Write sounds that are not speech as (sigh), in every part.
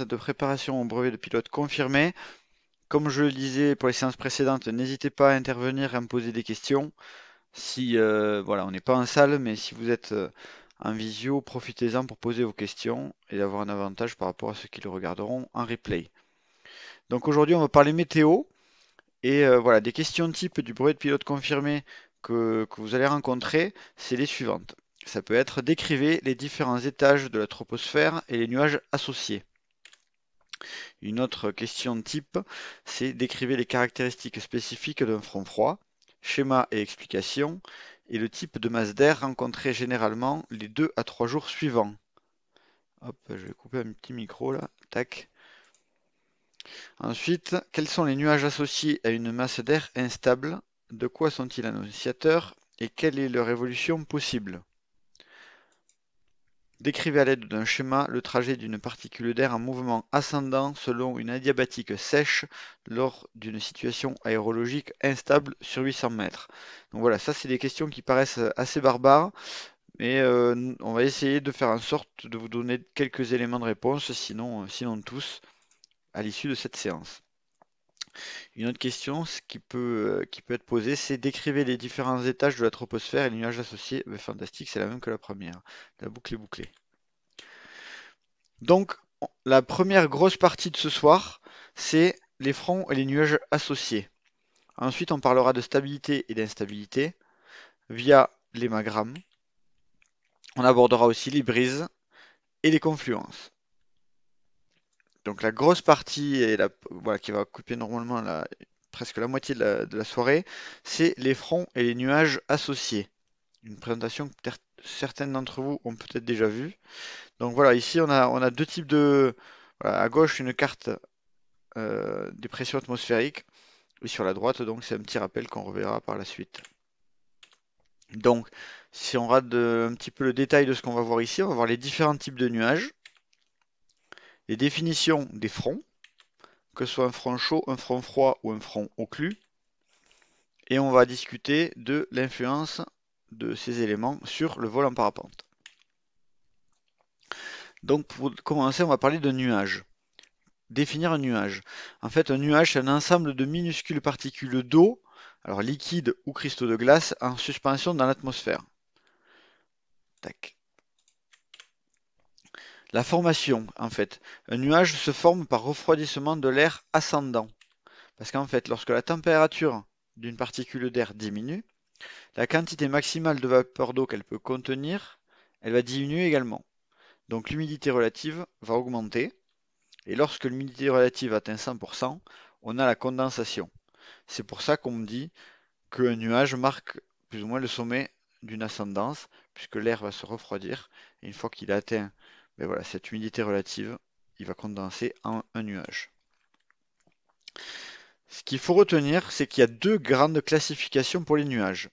de préparation au brevet de pilote confirmé Comme je le disais pour les séances précédentes, n'hésitez pas à intervenir, et à me poser des questions. Si euh, voilà, on n'est pas en salle, mais si vous êtes euh, en visio, profitez-en pour poser vos questions et d'avoir un avantage par rapport à ceux qui le regarderont en replay. Donc aujourd'hui, on va parler météo et euh, voilà des questions type du brevet de pilote confirmé que, que vous allez rencontrer, c'est les suivantes. Ça peut être décrivez les différents étages de la troposphère et les nuages associés. Une autre question type, c'est décrivez les caractéristiques spécifiques d'un front froid, schéma et explication, et le type de masse d'air rencontré généralement les 2 à 3 jours suivants. Hop, je vais couper un petit micro là, tac. Ensuite, quels sont les nuages associés à une masse d'air instable De quoi sont-ils annonciateurs Et quelle est leur évolution possible Décrivez à l'aide d'un schéma le trajet d'une particule d'air en mouvement ascendant selon une adiabatique sèche lors d'une situation aérologique instable sur 800 mètres. Donc voilà, ça c'est des questions qui paraissent assez barbares, mais euh, on va essayer de faire en sorte de vous donner quelques éléments de réponse, sinon, euh, sinon tous, à l'issue de cette séance. Une autre question euh, qui peut, être posée, c'est décrivez les différents étages de la troposphère et les nuages associés. Ben, fantastique, c'est la même que la première. La boucle est bouclée. Donc, la première grosse partie de ce soir, c'est les fronts et les nuages associés. Ensuite, on parlera de stabilité et d'instabilité via les On abordera aussi les brises et les confluences. Donc la grosse partie qui va couper normalement presque la moitié de la, soirée, c'est les fronts et les nuages associés. Une présentation que certaines d'entre vous ont peut-être déjà vue. Donc voilà, ici on a, on a deux types de... à gauche, une carte euh, des pressions atmosphériques. Et sur la droite, donc c'est un petit rappel qu'on reverra par la suite. Donc, si on rate un petit peu le détail de ce qu'on va voir ici, on va voir les différents types de nuages. Les définitions des fronts, que ce soit un front chaud, un front froid ou un front occlus. Et on va discuter de l'influence de ces éléments sur le vol en parapente. Donc pour commencer, on va parler de nuages. Définir un nuage. En fait, un nuage, c'est un ensemble de minuscules particules d'eau, alors liquide ou cristaux de glace, en suspension dans l'atmosphère. Tac. La formation, en fait. Un nuage se forme par refroidissement de l'air ascendant. Parce qu'en fait, lorsque la température d'une particule d'air diminue, la quantité maximale de vapeur d'eau qu'elle peut contenir, elle va diminuer également. Donc l'humidité relative va augmenter. Et lorsque l'humidité relative atteint 100%, on a la condensation. C'est pour ça qu'on dit qu'un nuage marque plus ou moins le sommet d'une ascendance, puisque l'air va se refroidir. Et une fois qu'il atteint mais voilà, cette humidité relative, il va condenser en un nuage. Ce qu'il faut retenir, c'est qu'il y a deux grandes classifications pour les nuages.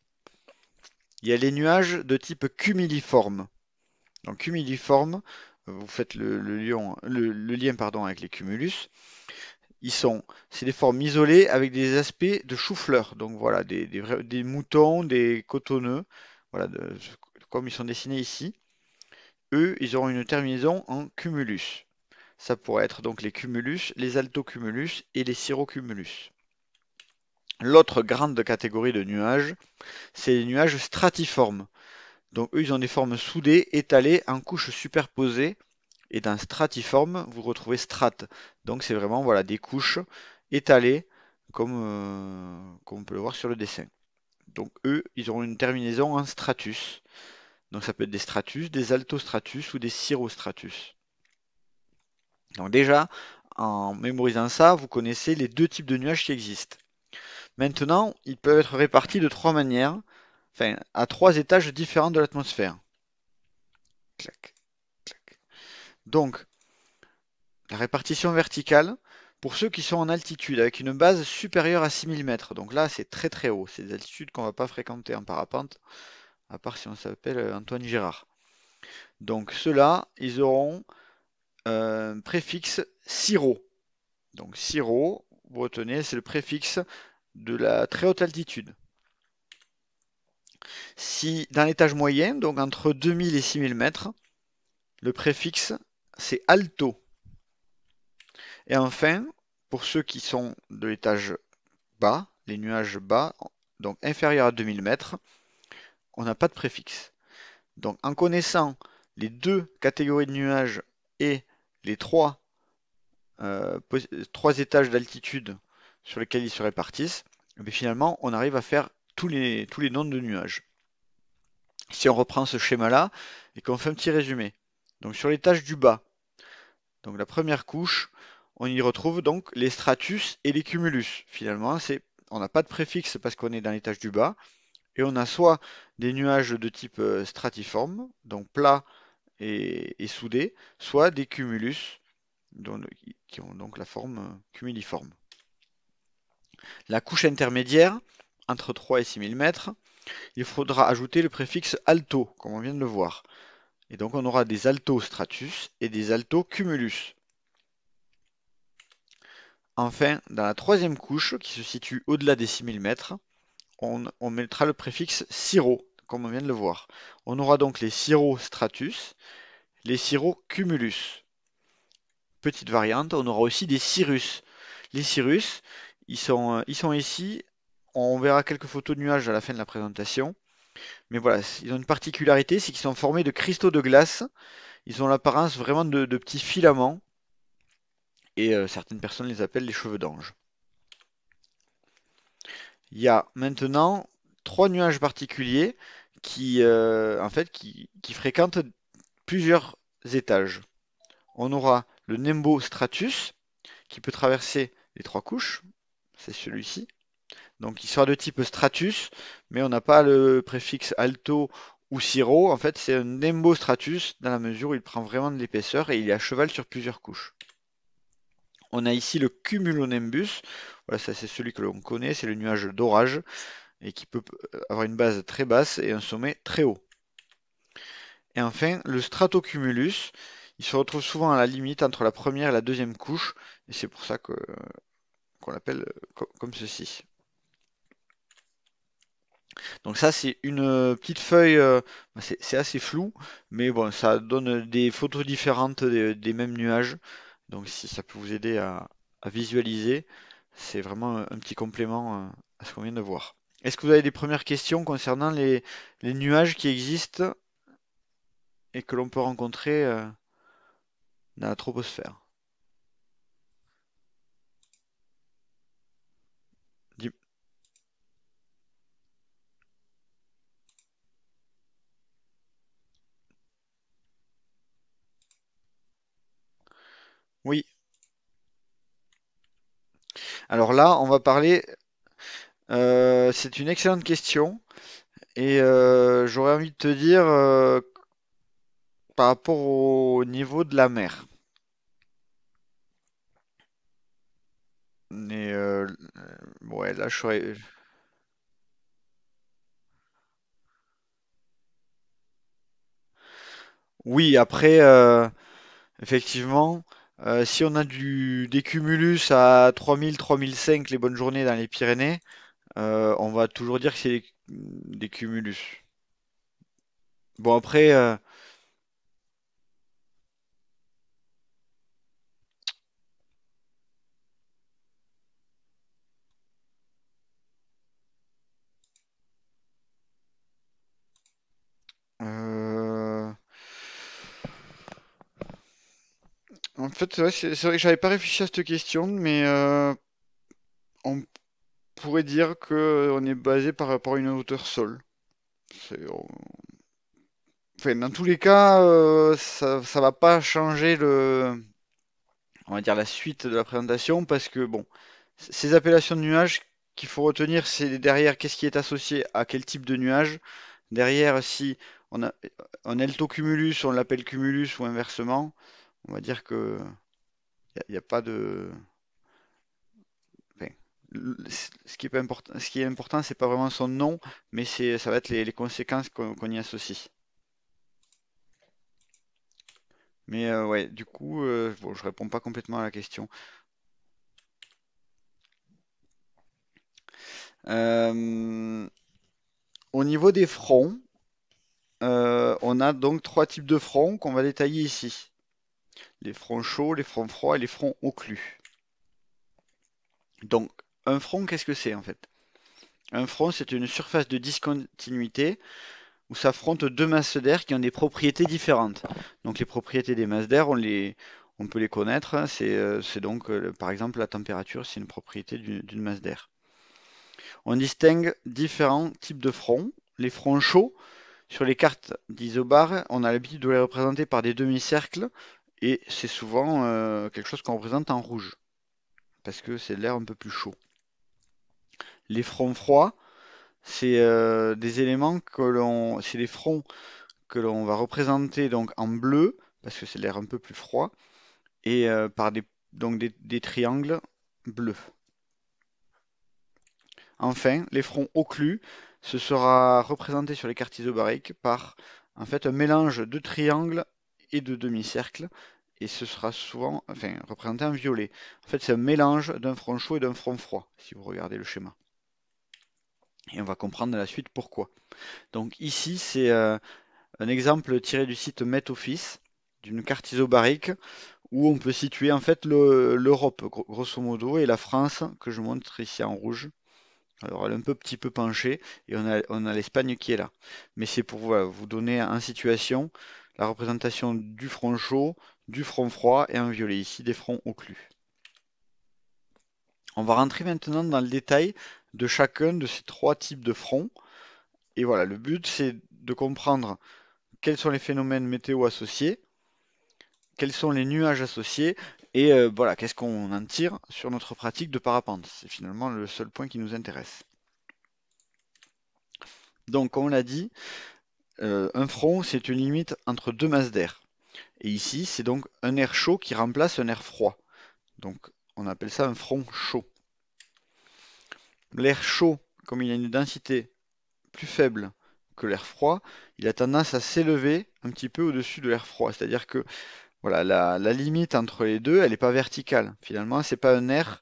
Il y a les nuages de type cumuliforme. Donc cumuliforme, vous faites le, le, lien pardon, avec les cumulus. Ils sont, c'est des formes isolées avec des aspects de chou-fleur. Donc voilà, des, moutons, des cotonneux, voilà, comme ils sont dessinés ici eux, ils auront une terminaison en cumulus. Ça pourrait être donc les cumulus, les altocumulus et les cirrocumulus. L'autre grande catégorie de nuages, c'est les nuages stratiformes. Donc eux, ils ont des formes soudées, étalées, en couches superposées. Et dans stratiforme, vous retrouvez strates. Donc c'est vraiment voilà, des couches étalées, comme, euh, comme on peut le voir sur le dessin. Donc eux, ils auront une terminaison en stratus. Donc ça peut être des stratus, des altostratus ou des cirrostratus. Donc déjà, en mémorisant ça, vous connaissez les deux types de nuages qui existent. Maintenant, ils peuvent être répartis de trois manières, enfin à trois étages différents de l'atmosphère. Donc, la répartition verticale, pour ceux qui sont en altitude, avec une base supérieure à 6000 mètres, donc là c'est très très haut, c'est des altitudes qu'on ne va pas fréquenter en parapente, à part si on s'appelle euh, Antoine Gérard. Donc ceux-là, ils auront un euh, préfixe siro. Donc siro, vous retenez, c'est le préfixe de la très haute altitude. Si dans l'étage moyen, donc entre 2000 et 6000 mètres, le préfixe c'est alto. Et enfin, pour ceux qui sont de l'étage bas, les nuages bas, donc inférieurs à 2000 mètres, on n'a pas de préfixe. Donc en connaissant les deux catégories de nuages et les trois, euh, étages d'altitude sur lesquels ils se répartissent, mais eh finalement on arrive à faire tous les, tous les noms de nuages. Si on reprend ce schéma-là et qu'on fait un petit résumé. Donc sur l'étage du bas, donc la première couche, on y retrouve donc les stratus et les cumulus. Finalement, on n'a pas de préfixe parce qu'on est dans l'étage du bas, et on a soit des nuages de type euh, stratiforme, donc plat et, soudé, soit des cumulus qui ont donc la forme euh, cumuliforme. La couche intermédiaire, entre 3 et 6000 mètres, il faudra ajouter le préfixe alto, comme on vient de le voir. Et donc on aura des altostratus et des altocumulus. Enfin, dans la troisième couche, qui se situe au-delà des 6000 mètres, on, mettra le préfixe sirop comme on vient de le voir. On aura donc les Stratus », les Cumulus ». Petite variante, on aura aussi des cirrus. Les cirrus, euh, ils sont, ici. On verra quelques photos de nuages à la fin de la présentation. Mais voilà, ils ont une particularité, c'est qu'ils sont formés de cristaux de glace. Ils ont l'apparence vraiment de, petits filaments. Et euh, certaines personnes les appellent les cheveux d'ange il y a maintenant trois nuages particuliers qui, euh, en fait, qui, fréquentent plusieurs étages. On aura le Nembo Stratus qui peut traverser les trois couches, c'est celui-ci. Donc il sera de type Stratus, mais on n'a pas le préfixe alto ou siro. En fait, c'est un Nembo Stratus dans la mesure où il prend vraiment de l'épaisseur et il est à cheval sur plusieurs couches. On a ici le cumulonimbus. Voilà, ça c'est celui que l'on connaît, c'est le nuage d'orage et qui peut euh, avoir une base très basse et un sommet très haut. Et enfin, le stratocumulus, il se retrouve souvent à la limite entre la première et la deuxième couche, et c'est pour ça euh, qu'on l'appelle euh, comme ceci. Donc ça c'est une petite feuille, c'est assez flou, mais bon ça donne des photos différentes des mêmes nuages. Donc si ça peut vous aider à, visualiser, c'est vraiment un petit complément euh, à ce qu'on vient de voir. Est-ce que vous avez des premières questions concernant les nuages qui existent et que l'on peut rencontrer euh, dans la troposphère Oui. Alors là, on va parler. Euh, c'est une excellente question. Et euh, j'aurais envie de te dire euh, par rapport au niveau de la mer. Mais là, je serais. Oui, après, effectivement. Euh, si on a du, des cumulus à 3000, 3005 les bonnes journées dans les Pyrénées, euh, on va toujours dire que c'est des, cumulus. Bon, après. euh, euh En fait, c'est vrai que j'avais pas réfléchi à cette question, mais euh, on pourrait dire qu'on euh, est basé par rapport à une hauteur sol. Enfin, dans tous les cas, euh, ça, va pas changer le, on va dire la suite de la présentation parce que bon, ces appellations de nuages qu'il faut retenir, c'est derrière qu'est-ce qui est associé à quel type de nuage. Derrière, si on a un altocumulus, on l'appelle cumulus ou inversement on va dire que il n'y a, pas de. ce qui est important, ce qui est important, c'est pas vraiment son nom, mais c'est, ça va être les, conséquences qu'on y associe. Mais euh, ouais, du coup, je euh, ne je réponds pas complètement à la question. Euh, au niveau des fronts, on a donc trois types de fronts qu'on va détailler ici les fronts chauds, les fronts froids et les fronts occlus. Donc, un front, qu'est-ce que c'est en fait Un front, c'est une surface de discontinuité où s'affrontent deux masses d'air qui ont des propriétés différentes. Donc, les propriétés des masses d'air, on, les, on peut les connaître. Hein. Euh, c'est donc, euh, par exemple, la température, c'est une propriété d'une masse d'air. On distingue différents types de fronts. Les fronts chauds, sur les cartes d'isobar, on a l'habitude de les représenter par des demi-cercles et c'est souvent euh, quelque chose qu'on représente en rouge, parce que c'est l'air un peu plus chaud. Les fronts froids, c'est euh, des éléments que l'on. C'est fronts que l'on va représenter donc en bleu, parce que c'est l'air un peu plus froid, et euh, par des, donc triangles bleus. Enfin, les fronts occlus, ce sera représenté sur les cartes isobariques par en fait un mélange de triangles et de demi-cercles et ce sera souvent enfin, représenté en violet. En fait, c'est un mélange d'un front chaud et d'un front froid, si vous regardez le schéma. Et on va comprendre à la suite pourquoi. Donc ici, c'est euh, un exemple tiré du site Office, d'une carte isobarique, où on peut situer en fait l'Europe, grosso modo, et la France, que je montre ici en rouge. Alors elle est un peu petit peu penchée, et on a, l'Espagne qui est là. Mais c'est pour vous donner en situation la représentation du front chaud, du front froid et en violet ici des fronts occlus. On va rentrer maintenant dans le détail de chacun de ces trois types de fronts. Et voilà, le but c'est de comprendre quels sont les phénomènes météo associés, quels sont les nuages associés et euh, voilà, qu'est-ce qu'on en tire sur notre pratique de parapente. C'est finalement le seul point qui nous intéresse. Donc, comme on l'a dit, euh, un front, c'est une limite entre deux masses d'air. Et ici, c'est donc un air chaud qui remplace un air froid. Donc on appelle ça un front chaud. L'air chaud, comme il a une densité plus faible que l'air froid, il a tendance à s'élever un petit peu au-dessus de l'air froid. C'est-à-dire que voilà, la, limite entre les deux, elle n'est pas verticale. Finalement, c'est pas un air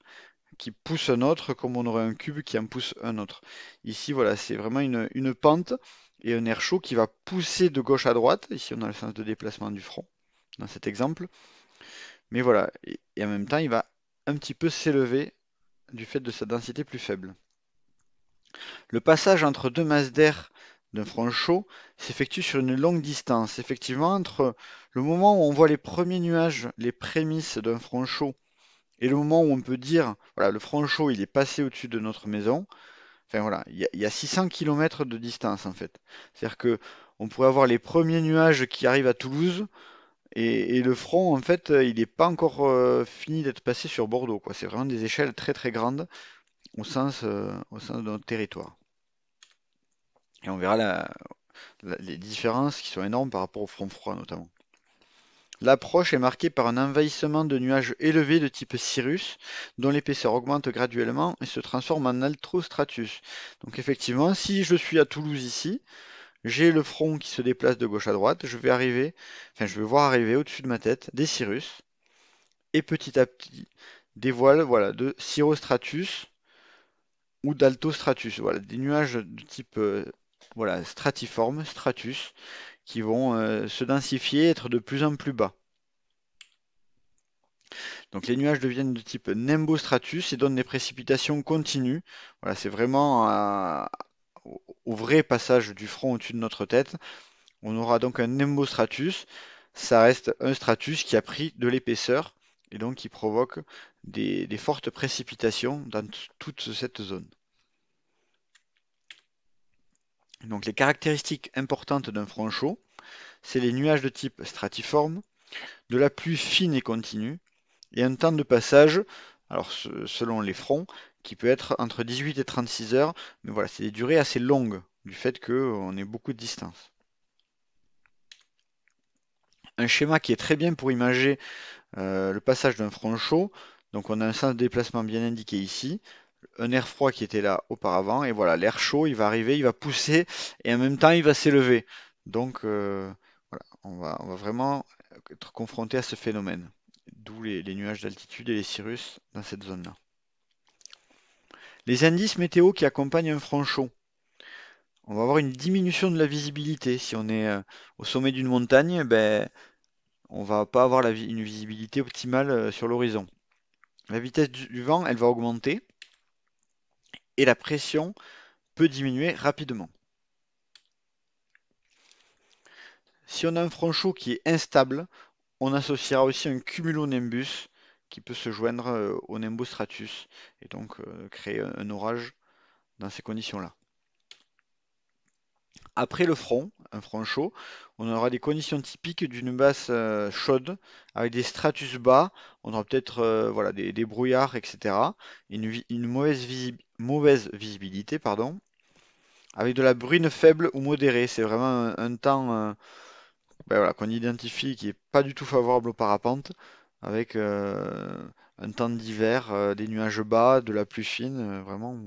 qui pousse un autre comme on aurait un cube qui en pousse un autre. Ici, voilà, c'est vraiment une pente et un air chaud qui va pousser de gauche à droite. Ici, on a le sens de déplacement du front dans cet exemple. Mais voilà, et, et en même temps, il va un petit peu s'élever du fait de sa densité plus faible. Le passage entre deux masses d'air d'un front chaud s'effectue sur une longue distance. Effectivement, entre le moment où on voit les premiers nuages, les prémices d'un front chaud, et le moment où on peut dire, voilà, le front chaud, il est passé au-dessus de notre maison, voilà, il y, a 600 km de distance en fait. C'est-à-dire que on pourrait avoir les premiers nuages qui arrivent à Toulouse et, le front en fait il n'est pas encore euh, fini d'être passé sur Bordeaux. Quoi. C'est vraiment des échelles très très grandes au sens, euh, au de notre territoire. Et on verra les différences qui sont énormes par rapport au front froid notamment. L'approche est marquée par un envahissement de nuages élevés de type cirrus, dont l'épaisseur augmente graduellement et se transforme en altrostratus. Donc effectivement, si je suis à Toulouse ici, j'ai le front qui se déplace de gauche à droite, je vais arriver, enfin je vais voir arriver au-dessus de ma tête des cirrus, et petit à petit des voiles voilà, de cirrostratus ou d'altostratus, voilà, des nuages de type euh, voilà, stratiforme, stratus, qui vont euh, se densifier, être de plus en plus bas. Donc les nuages deviennent de type nimbostratus et donnent des précipitations continues. Voilà, c'est vraiment au vrai passage du front au-dessus de notre tête. On aura donc un nimbostratus. Ça reste un stratus qui a pris de l'épaisseur et donc qui provoque des fortes précipitations dans toute cette zone les caractéristiques importantes d'un front chaud, c'est les nuages de type stratiforme, de la pluie fine et continue, et un temps de passage, alors selon les fronts, qui peut être entre 18 et 36 heures, mais voilà, c'est des durées assez longues du fait qu'on ait beaucoup de distance. Un schéma qui est très bien pour imager euh, le passage d'un front chaud, donc on a un sens de déplacement bien indiqué ici, un air froid qui était là auparavant, et voilà, l'air chaud, il va arriver, il va pousser, et en même temps, il va s'élever. Donc, euh, voilà, on va, on va vraiment être confronté à ce phénomène, d'où les, nuages d'altitude et les cirrus dans cette zone-là. Les indices météo qui accompagnent un front chaud. On va avoir une diminution de la visibilité. Si on est euh, au sommet d'une montagne, eh ben, on va pas avoir une visibilité optimale euh, sur l'horizon. La vitesse du vent, elle va augmenter et la pression peut diminuer rapidement. Si on a un front chaud qui est instable, on associera aussi un cumulonimbus qui peut se joindre euh, au nimbostratus et donc euh, créer un orage dans ces conditions-là. Après le front, un front chaud, on aura des conditions typiques d'une basse euh, chaude, avec des stratus bas, on aura peut-être euh, des, brouillards, etc. Une, mauvaise, visibilité, pardon, avec de la brune faible ou modérée. C'est vraiment un, temps euh, ben qu'on identifie qui n'est pas du tout favorable aux parapentes, avec un temps d'hiver, des nuages bas, de la pluie fine, vraiment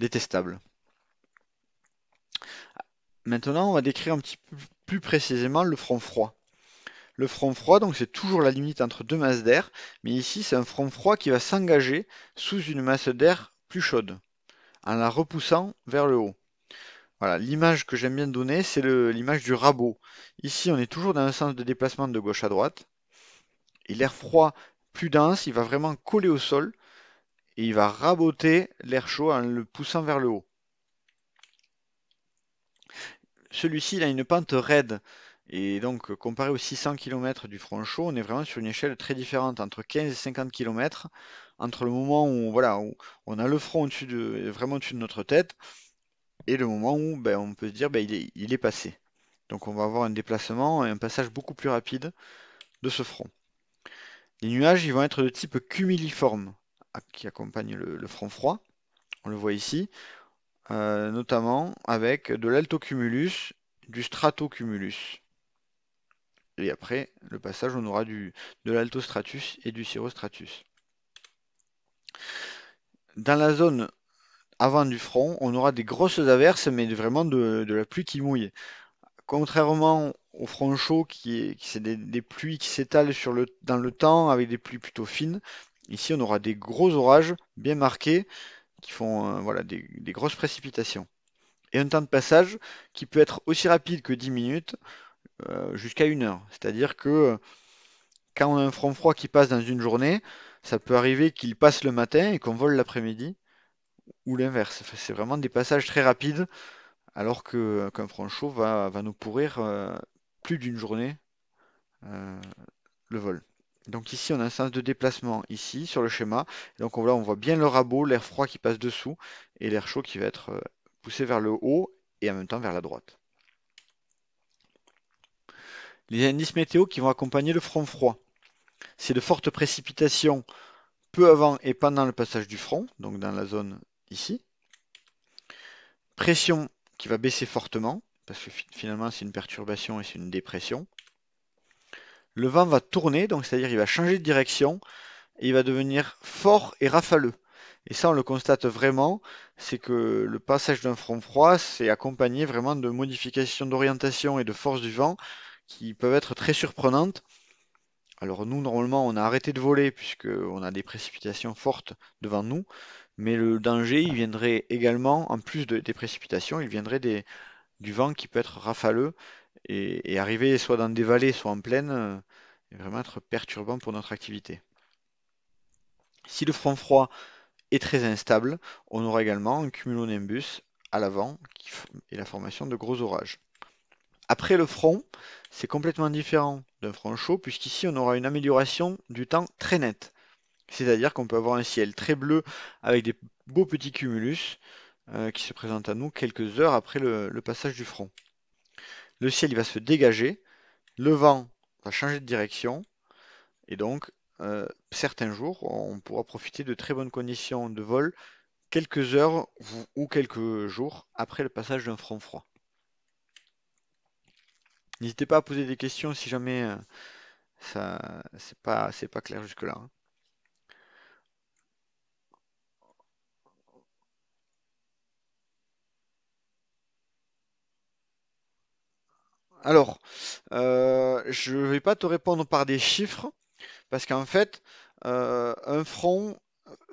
détestable. Maintenant, on va décrire un petit peu plus précisément le front froid. Le front froid, donc c'est toujours la limite entre deux masses d'air, mais ici c'est un front froid qui va s'engager sous une masse d'air plus chaude, en la repoussant vers le haut. Voilà, l'image que j'aime bien donner, c'est l'image du rabot. Ici, on est toujours dans un sens de déplacement de gauche à droite, et l'air froid plus dense, il va vraiment coller au sol, et il va raboter l'air chaud en le poussant vers le haut. Celui-ci, a une pente raide. Et donc, comparé aux 600 km du front chaud, on est vraiment sur une échelle très différente, entre 15 et 50 km, entre le moment où, voilà, on a le front vraiment au-dessus de notre tête, et le moment où ben, on peut se dire ben, il, est, passé. Donc on va avoir un déplacement et un passage beaucoup plus rapide de ce front. Les nuages, ils vont être de type cumuliforme, qui accompagne le front froid. On le voit ici. Euh, notamment avec de l'altocumulus, du stratocumulus. Et après le passage, on aura du, de l'altostratus et du cirrostratus. Dans la zone avant du front, on aura des grosses averses, mais vraiment de, la pluie qui mouille. Contrairement au front chaud, qui, est, c'est des, pluies qui s'étalent sur le, dans le temps avec des pluies plutôt fines, ici on aura des gros orages bien marqués qui font euh, voilà, des, grosses précipitations. Et un temps de passage qui peut être aussi rapide que 10 minutes euh, jusqu'à une heure. C'est-à-dire que quand on a un front froid qui passe dans une journée, ça peut arriver qu'il passe le matin et qu'on vole l'après-midi, ou l'inverse. c'est vraiment des passages très rapides, alors que qu'un front chaud va, va nous pourrir euh, plus d'une journée le vol. Donc ici, on a un sens de déplacement ici sur le schéma. Donc là, on voit bien le rabot, l'air froid qui passe dessous et l'air chaud qui va être euh, poussé vers le haut et en même temps vers la droite. Les indices météo qui vont accompagner le front froid. C'est de fortes précipitations peu avant et pendant le passage du front, donc dans la zone ici. Pression qui va baisser fortement, parce que finalement c'est une perturbation et c'est une dépression le vent va tourner, donc c'est-à-dire il va changer de direction, et il va devenir fort et rafaleux. Et ça, on le constate vraiment, c'est que le passage d'un front froid, c'est accompagné vraiment de modifications d'orientation et de force du vent qui peuvent être très surprenantes. Alors nous, normalement, on a arrêté de voler puisqu'on a des précipitations fortes devant nous, mais le danger, il viendrait également, en plus des précipitations, il viendrait du vent qui peut être rafaleux et, et, arriver soit dans des vallées, soit en plaine, euh, et vraiment être perturbant pour notre activité. Si le front froid est très instable, on aura également un cumulonimbus à l'avant et la formation de gros orages. Après le front, c'est complètement différent d'un front chaud, puisqu'ici on aura une amélioration du temps très nette. C'est-à-dire qu'on peut avoir un ciel très bleu avec des beaux petits cumulus euh, qui se présentent à nous quelques heures après le, passage du front. Le ciel va se dégager, le vent changer de direction. Et donc, euh, certains jours, on pourra profiter de très bonnes conditions de vol quelques heures ou quelques jours après le passage d'un front froid. N'hésitez pas à poser des questions si jamais euh, ça c'est pas c'est pas clair jusque là. Hein. Alors, euh, je ne vais pas te répondre par des chiffres, parce qu'en fait, euh, un front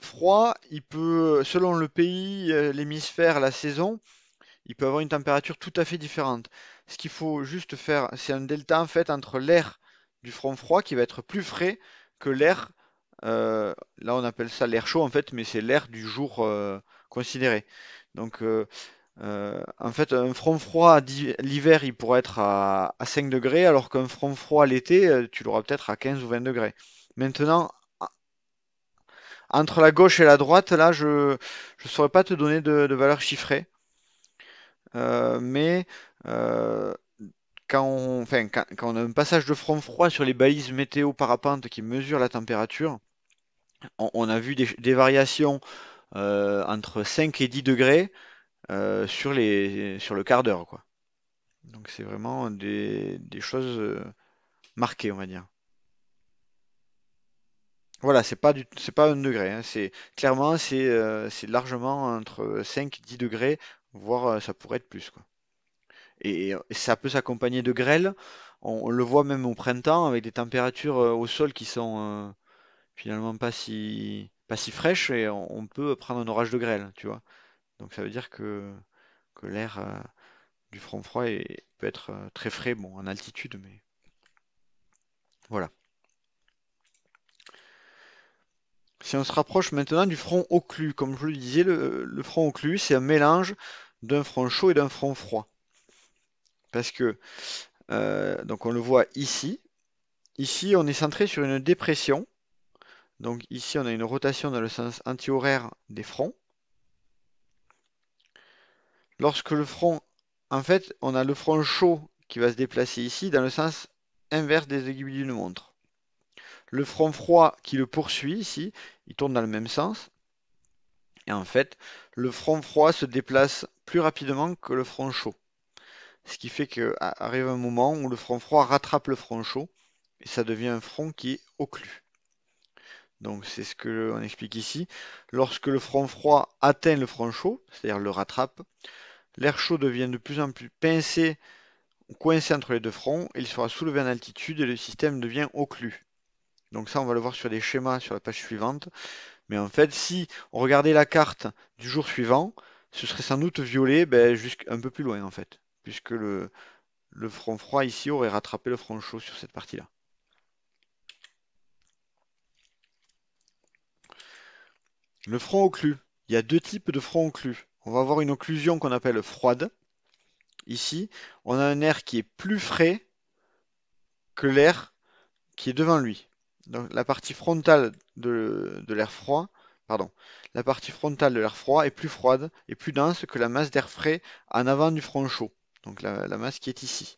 froid, il peut, selon le pays, euh, l'hémisphère, la saison, il peut avoir une température tout à fait différente. Ce qu'il faut juste faire, c'est un delta en fait entre l'air du front froid qui va être plus frais que l'air, là on appelle ça l'air chaud en fait, mais c'est l'air du jour considéré. Donc euh, en fait, un front froid l'hiver, il pourrait être à, 5 degrés, alors qu'un front froid l'été, euh, tu l'auras peut-être à 15 ou 20 degrés. Maintenant, entre la gauche et la droite, là, je ne saurais pas te donner de, valeur chiffrée. Euh, mais quand, on, a un passage de front froid sur les balises météo parapente qui mesurent la température, on, a vu des, des variations entre 5 et 10 degrés. Euh, sur, les, sur le quart d'heure. quoi. Donc c'est vraiment des, choses euh, marquées, on va dire. Voilà, c'est pas pas un degré, hein. c'est clairement c'est euh, largement entre 5 et 10 degrés, voire ça pourrait être plus quoi. Et, ça peut s'accompagner de grêle, on, le voit même au printemps avec des températures au sol qui sont finalement pas si pas si fraîches et on, peut prendre un orage de grêle, tu vois. Donc ça veut dire que, l'air euh, du front froid peut être euh, très frais, bon, en altitude, mais voilà. Si on se rapproche maintenant du front occlus, comme je le disais, le, front occlus, c'est un mélange d'un front chaud et d'un front froid. Parce que, euh, donc on le voit ici, ici on est centré sur une dépression, donc ici on a une rotation dans le sens antihoraire des fronts, lorsque le front, en fait, on a le front chaud qui va se déplacer ici dans le sens inverse des aiguilles d'une montre. Le front froid qui le poursuit ici, il tourne dans le même sens. Et en fait, le front froid se déplace plus rapidement que le front chaud. Ce qui fait qu'arrive un moment où le front froid rattrape le front chaud et ça devient un front qui est occlus. Donc c'est ce qu'on explique ici. Lorsque le front froid atteint le front chaud, c'est-à-dire le rattrape, l'air chaud devient de plus en plus pincé, coincé entre les deux fronts, il sera soulevé en altitude et le système devient occlus. Donc ça, on va le voir sur les schémas sur la page suivante. Mais en fait, si on regardait la carte du jour suivant, ce serait sans doute violet ben, un peu plus loin en fait, puisque le front froid ici aurait rattrapé le front chaud sur cette partie-là. Le front occlus, il y a deux types de fronts occlus. On va avoir une occlusion qu'on appelle froide. Ici, on a un air qui est plus frais que l'air qui est devant lui. Donc la partie frontale de, l'air froid, pardon, la partie frontale de l'air froid est plus froide et plus dense que la masse d'air frais en avant du front chaud. Donc la, la masse qui est ici.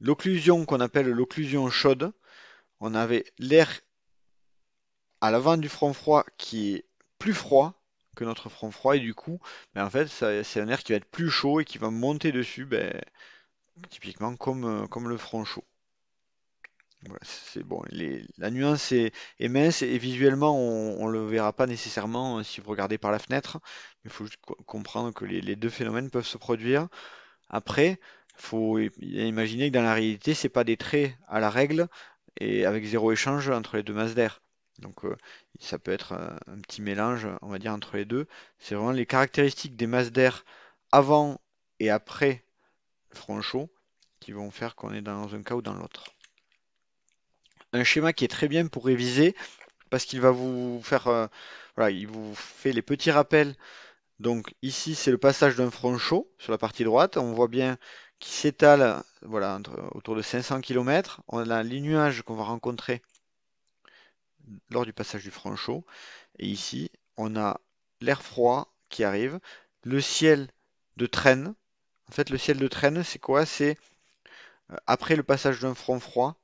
L'occlusion qu'on appelle l'occlusion chaude, on avait l'air à l'avant du front froid qui est plus froid que notre front froid et du coup ben en fait c'est un air qui va être plus chaud et qui va monter dessus ben, typiquement comme, euh, comme le front chaud. Voilà, c'est bon, la nuance est, mince et visuellement on, ne le verra pas nécessairement euh, si vous regardez par la fenêtre, il faut comprendre que les, deux phénomènes peuvent se produire. Après, il faut imaginer que dans la réalité, c'est pas des traits à la règle et avec zéro échange entre les deux masses d'air. Donc euh, ça peut être euh, un petit mélange, on va dire, entre les deux. C'est vraiment les caractéristiques des masses d'air avant et après le front chaud qui vont faire qu'on est dans un cas ou dans l'autre. Un schéma qui est très bien pour réviser parce qu'il va vous faire, euh, voilà, il vous fait les petits rappels. Donc ici c'est le passage d'un front chaud sur la partie droite. On voit bien qu'il s'étale autour de 500 km. On a les nuages qu'on va rencontrer lors du passage du front chaud. Et ici, on a l'air froid qui arrive, le ciel de traîne. En fait, le ciel de traîne, c'est quoi C'est euh, après le passage d'un front froid,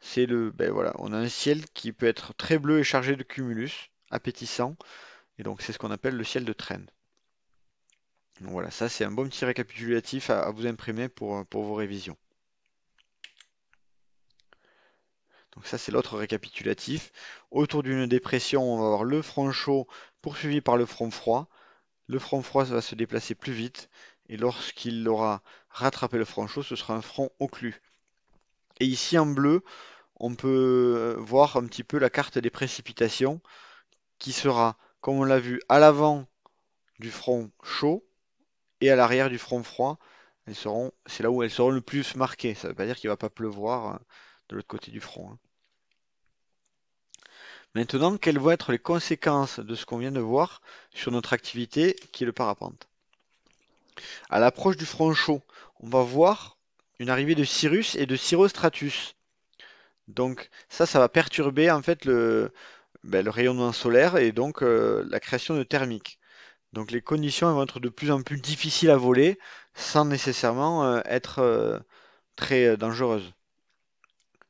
c'est le. Ben voilà, on a un ciel qui peut être très bleu et chargé de cumulus, appétissant. Et donc, c'est ce qu'on appelle le ciel de traîne. Donc voilà, ça c'est un bon petit récapitulatif à, à vous imprimer pour, euh, pour vos révisions. Donc ça, c'est l'autre récapitulatif. Autour d'une dépression, on va avoir le front chaud poursuivi par le front froid. Le front froid va se déplacer plus vite. Et lorsqu'il aura rattrapé le front chaud, ce sera un front occlus. Et ici, en bleu, on peut euh, voir un petit peu la carte des précipitations qui sera, comme on l'a vu, à l'avant du front chaud et à l'arrière du front froid. Elles seront, c'est là où elles seront le plus marquées. Ça ne veut pas dire qu'il ne va pas pleuvoir hein l'autre côté du front. Hein. Maintenant, quelles vont être les conséquences de ce qu'on vient de voir sur notre activité qui est le parapente À l'approche du front chaud, on va voir une arrivée de cirrus et de Cirrostratus. Donc ça, ça va perturber en fait le, ben, rayonnement solaire et donc euh, la création de thermique. Donc les conditions vont être de plus en plus difficiles à voler sans nécessairement euh, être euh, très dangereuses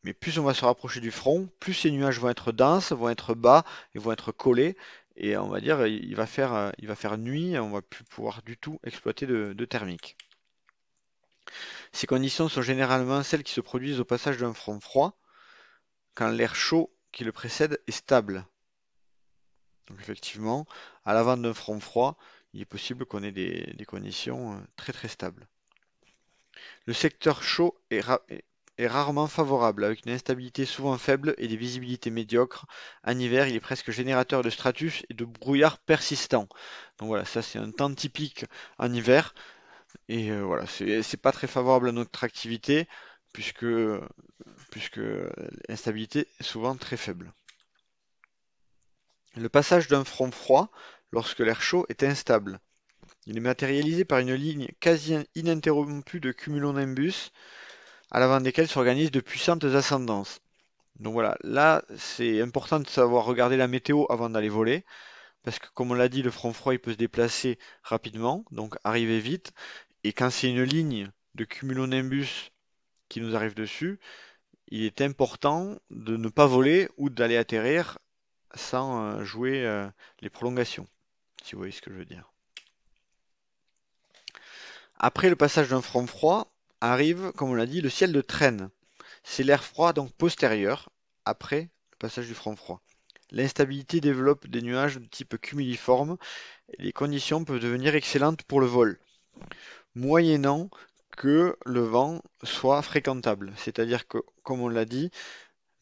mais plus on va se rapprocher du front, plus ces nuages vont être denses, vont être bas et vont être collés. Et on va dire, il va faire, euh, il va nuit, on ne va plus pouvoir du tout exploiter de, thermique. Ces conditions sont généralement celles qui se produisent au passage d'un front froid, quand l'air chaud qui le précède est stable. Donc effectivement, à l'avant d'un front froid, il est possible qu'on ait des, des, conditions euh, très très stables. Le secteur chaud est, est rarement favorable, avec une instabilité souvent faible et des visibilités médiocres. En hiver, il est presque générateur de stratus et de brouillard persistant. Donc voilà, ça c'est un temps typique en hiver. Et euh, voilà, c'est pas très favorable à notre activité, puisque, puisque l'instabilité est souvent très faible. Le passage d'un front froid lorsque l'air chaud est instable. Il est matérialisé par une ligne quasi ininterrompue de cumulonimbus à l'avant desquels s'organisent de puissantes ascendances. Donc voilà, là c'est important de savoir regarder la météo avant d'aller voler, parce que comme on l'a dit, le front froid il peut se déplacer rapidement, donc arriver vite, et quand c'est une ligne de cumulonimbus qui nous arrive dessus, il est important de ne pas voler ou d'aller atterrir sans euh, jouer euh, les prolongations, si vous voyez ce que je veux dire. Après le passage d'un front froid, arrive, comme on l'a dit, le ciel de traîne. C'est l'air froid, donc postérieur, après le passage du front froid. L'instabilité développe des nuages de type cumuliforme et les conditions peuvent devenir excellentes pour le vol, moyennant que le vent soit fréquentable. C'est-à-dire que, comme on l'a dit,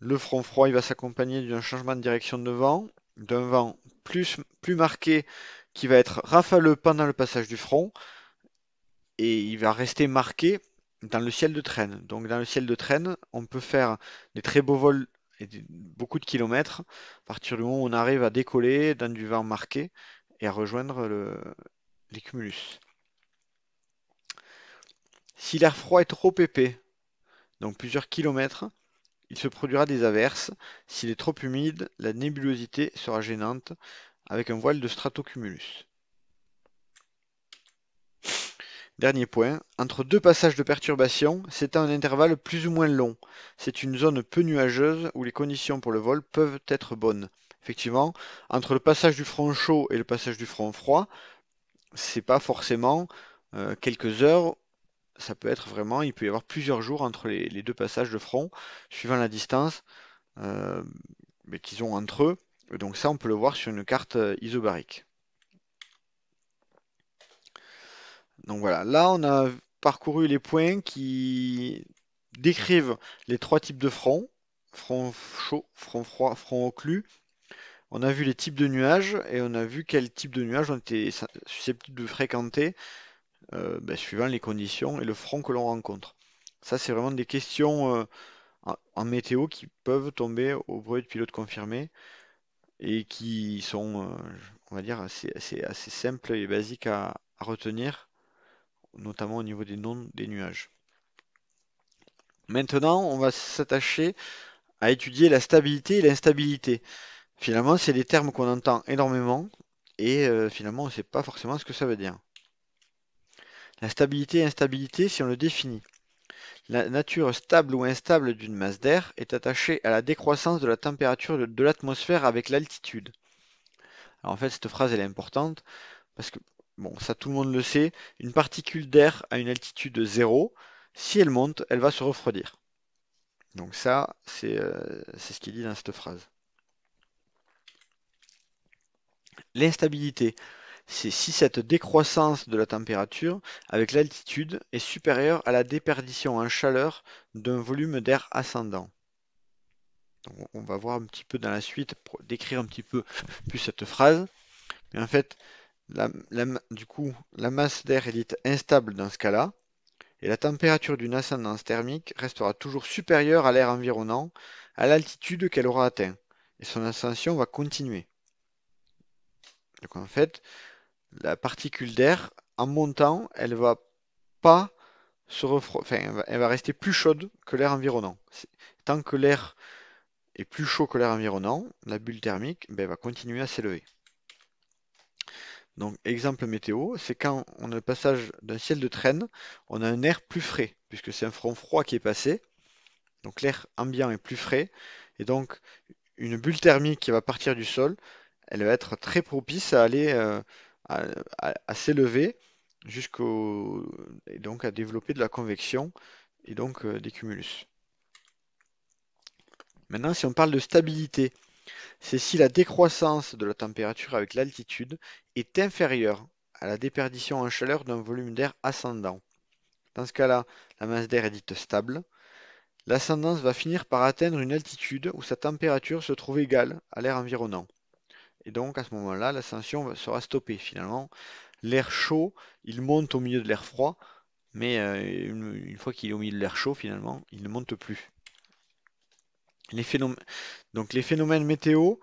le front froid il va s'accompagner d'un changement de direction de vent, d'un vent plus, plus marqué qui va être rafaleux pendant le passage du front et il va rester marqué dans le ciel de traîne. Donc dans le ciel de traîne, on peut faire des très beaux vols et beaucoup de kilomètres à partir du moment où on arrive à décoller dans du vent marqué et à rejoindre le, les cumulus. Si l'air froid est trop épais, donc plusieurs kilomètres, il se produira des averses. S'il est trop humide, la nébulosité sera gênante avec un voile de stratocumulus. Dernier point, entre deux passages de perturbation c'est un intervalle plus ou moins long. C'est une zone peu nuageuse où les conditions pour le vol peuvent être bonnes. Effectivement, entre le passage du front chaud et le passage du front froid, c'est pas forcément euh, quelques heures ça peut être vraiment, il peut y avoir plusieurs jours entre les, deux passages de front, suivant la distance euh, qu'ils ont entre eux. Donc ça, on peut le voir sur une carte euh, isobarique. Donc voilà, là on a parcouru les points qui décrivent les trois types de fronts, front chaud, front froid, front occlus. On a vu les types de nuages et on a vu quel type de nuages ont été susceptibles de fréquenter euh, ben, suivant les conditions et le front que l'on rencontre. Ça, c'est vraiment des questions euh, en, météo qui peuvent tomber au bruit de pilote confirmé et qui sont, euh, on va dire, assez, simples et basiques à retenir notamment au niveau des noms des nuages. Maintenant, on va s'attacher à étudier la stabilité et l'instabilité. Finalement, c'est des termes qu'on entend énormément et euh, finalement, on ne sait pas forcément ce que ça veut dire. La stabilité et l'instabilité si on le définit, la nature stable ou instable d'une masse d'air est attachée à la décroissance de la température de, l'atmosphère avec l'altitude. Alors en fait, cette phrase est importante parce que Bon, ça tout le monde le sait, une particule d'air à une altitude de 0, si elle monte, elle va se refroidir. Donc ça, euh, c'est ce qu'il dit dans cette phrase. L'instabilité, c'est si cette décroissance de la température avec l'altitude est supérieure à la déperdition en chaleur d'un volume d'air ascendant. on va voir un petit peu dans la suite pour décrire un petit peu plus cette phrase. Mais en fait, du coup, la masse d'air est instable dans ce cas-là, et la température d'une ascendance thermique restera toujours supérieure à l'air environnant à l'altitude qu'elle aura atteint, et son ascension va continuer. Donc en fait, la particule d'air, en montant, elle va pas se refroidir, enfin, elle va, rester plus chaude que l'air environnant. Tant que l'air est plus chaud que l'air environnant, la bulle thermique ben, va continuer à s'élever. Donc, exemple météo, c'est quand on a le passage d'un ciel de traîne, on a un air plus frais, puisque c'est un front froid qui est passé. Donc, l'air ambiant est plus frais. Et donc, une bulle thermique qui va partir du sol, elle va être très propice à aller euh, à, s'élever jusqu'au. et donc à développer de la convection et donc euh, des cumulus. Maintenant, si on parle de stabilité, c'est si la décroissance de la température avec l'altitude est inférieure à la déperdition en chaleur d'un volume d'air ascendant. Dans ce cas-là, la masse d'air est dite stable. L'ascendance va finir par atteindre une altitude où sa température se trouve égale à l'air environnant. Et donc à ce moment-là, l'ascension sera stoppée finalement. L'air chaud, il monte au milieu de l'air froid, mais euh, une, fois qu'il est au milieu de l'air chaud, finalement, il ne monte plus. Les phénomènes... Donc les phénomènes météo,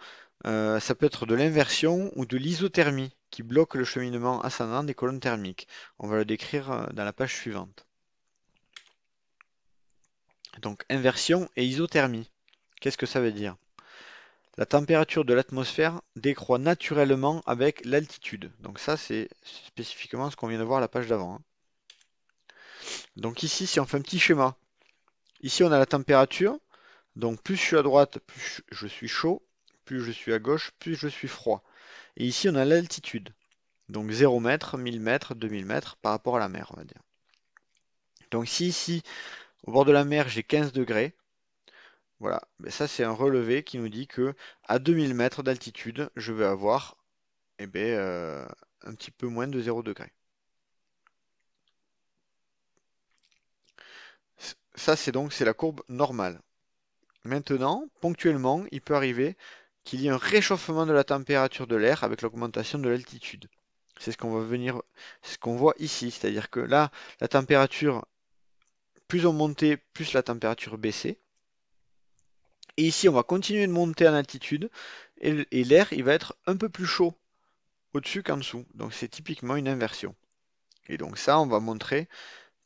euh, ça peut être de l'inversion ou de l'isothermie qui bloque le cheminement ascendant des colonnes thermiques. On va le décrire euh, dans la page suivante. Donc inversion et isothermie. Qu'est-ce que ça veut dire La température de l'atmosphère décroît naturellement avec l'altitude. Donc ça c'est spécifiquement ce qu'on vient de voir à la page d'avant. Hein. Donc ici si on fait un petit schéma, ici on a la température, donc plus je suis à droite, plus je suis chaud, plus je suis à gauche, plus je suis froid. Et ici, on a l'altitude. Donc 0 mètre, 1000 mètres, 2000 mètres par rapport à la mer, on va dire. Donc si ici, au bord de la mer, j'ai 15 degrés, voilà, ben, ça c'est un relevé qui nous dit que à 2000 mètres d'altitude, je vais avoir eh ben, euh, un petit peu moins de 0 degrés. Ça c'est donc c'est la courbe normale. Maintenant, ponctuellement, il peut arriver qu'il y ait un réchauffement de la température de l'air avec l'augmentation de l'altitude. C'est ce qu'on va venir, ce qu'on voit ici, c'est-à-dire que là, la température, plus on montait, plus la température baissait. Et ici, on va continuer de monter en altitude et, l'air, il va être un peu plus chaud au-dessus qu'en dessous. Donc c'est typiquement une inversion. Et donc ça, on va montrer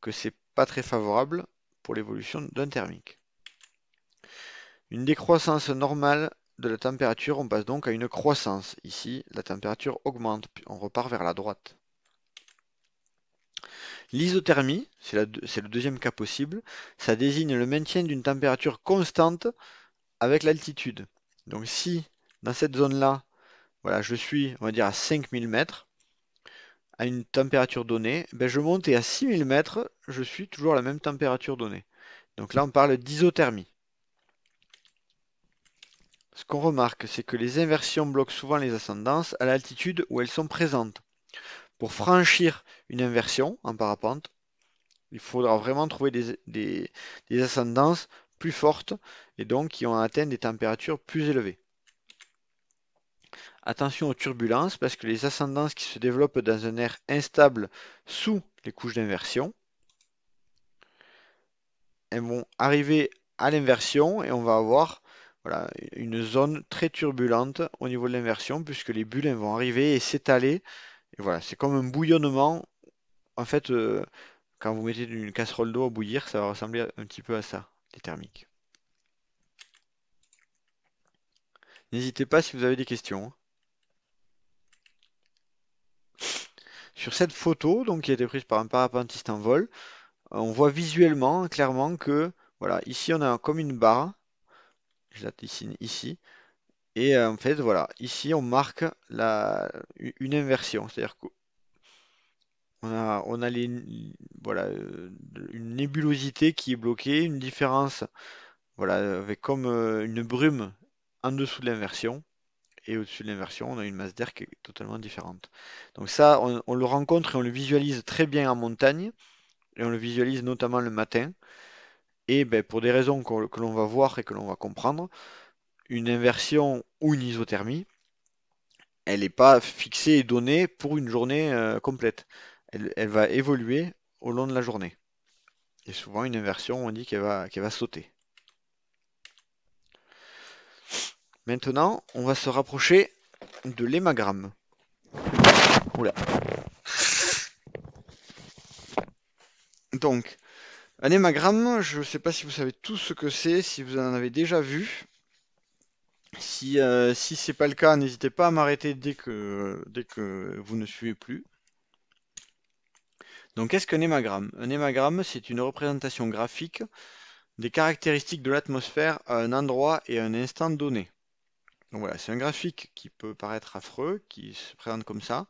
que c'est pas très favorable pour l'évolution d'un thermique. Une décroissance normale de la température, on passe donc à une croissance. Ici, la température augmente, on repart vers la droite. L'isothermie, c'est le deuxième cas possible, ça désigne le maintien d'une température constante avec l'altitude. Donc si dans cette zone-là, voilà, je suis, on va dire, à 5000 mètres, à une température donnée, ben je monte et à 6000 mètres, je suis toujours à la même température donnée. Donc là, on parle d'isothermie. Ce qu'on remarque, c'est que les inversions bloquent souvent les ascendances à l'altitude où elles sont présentes. Pour franchir une inversion en parapente, il faudra vraiment trouver des, ascendances plus fortes et donc qui ont atteint des températures plus élevées. Attention aux turbulences parce que les ascendances qui se développent dans un air instable sous les couches d'inversion, elles vont arriver à l'inversion et on va avoir voilà, une zone très turbulente au niveau de l'inversion, puisque les bulles vont arriver et s'étaler. voilà, c'est comme un bouillonnement. En fait, euh, quand vous mettez une casserole d'eau à bouillir, ça va ressembler un petit peu à ça, les thermiques. N'hésitez pas si vous avez des questions. Sur cette photo, donc qui a été prise par un parapentiste en vol, on voit visuellement clairement que voilà, ici on a comme une barre je la dessine ici. Et euh, en fait, voilà, ici on marque la, une inversion, c'est-à-dire qu'on a, on a les, voilà, euh, une nébulosité qui est bloquée, une différence, voilà, avec comme euh, une brume en dessous de l'inversion, et au-dessus de l'inversion, on a une masse d'air qui est totalement différente. Donc ça, on le rencontre et on le visualise très bien en montagne, et on le visualise notamment le matin. Et ben, pour des raisons que, l'on va voir et que l'on va comprendre, une inversion ou une isothermie, elle n'est pas fixée et donnée pour une journée euh, complète. Elle, va évoluer au long de la journée. Et souvent, une inversion, on dit qu'elle va, va sauter. Maintenant, on va se rapprocher de l'hémagramme. Oula. Donc, un hémagramme, je ne sais pas si vous savez tout ce que c'est, si vous en avez déjà vu. Si, euh, si ce n'est pas le cas, n'hésitez pas à m'arrêter dès que, dès que vous ne suivez plus. Donc qu'est-ce qu'un hémagramme Un hémagramme, c'est une représentation graphique des caractéristiques de l'atmosphère à un endroit et à un instant donné. Donc voilà, c'est un graphique qui peut paraître affreux, qui se présente comme ça.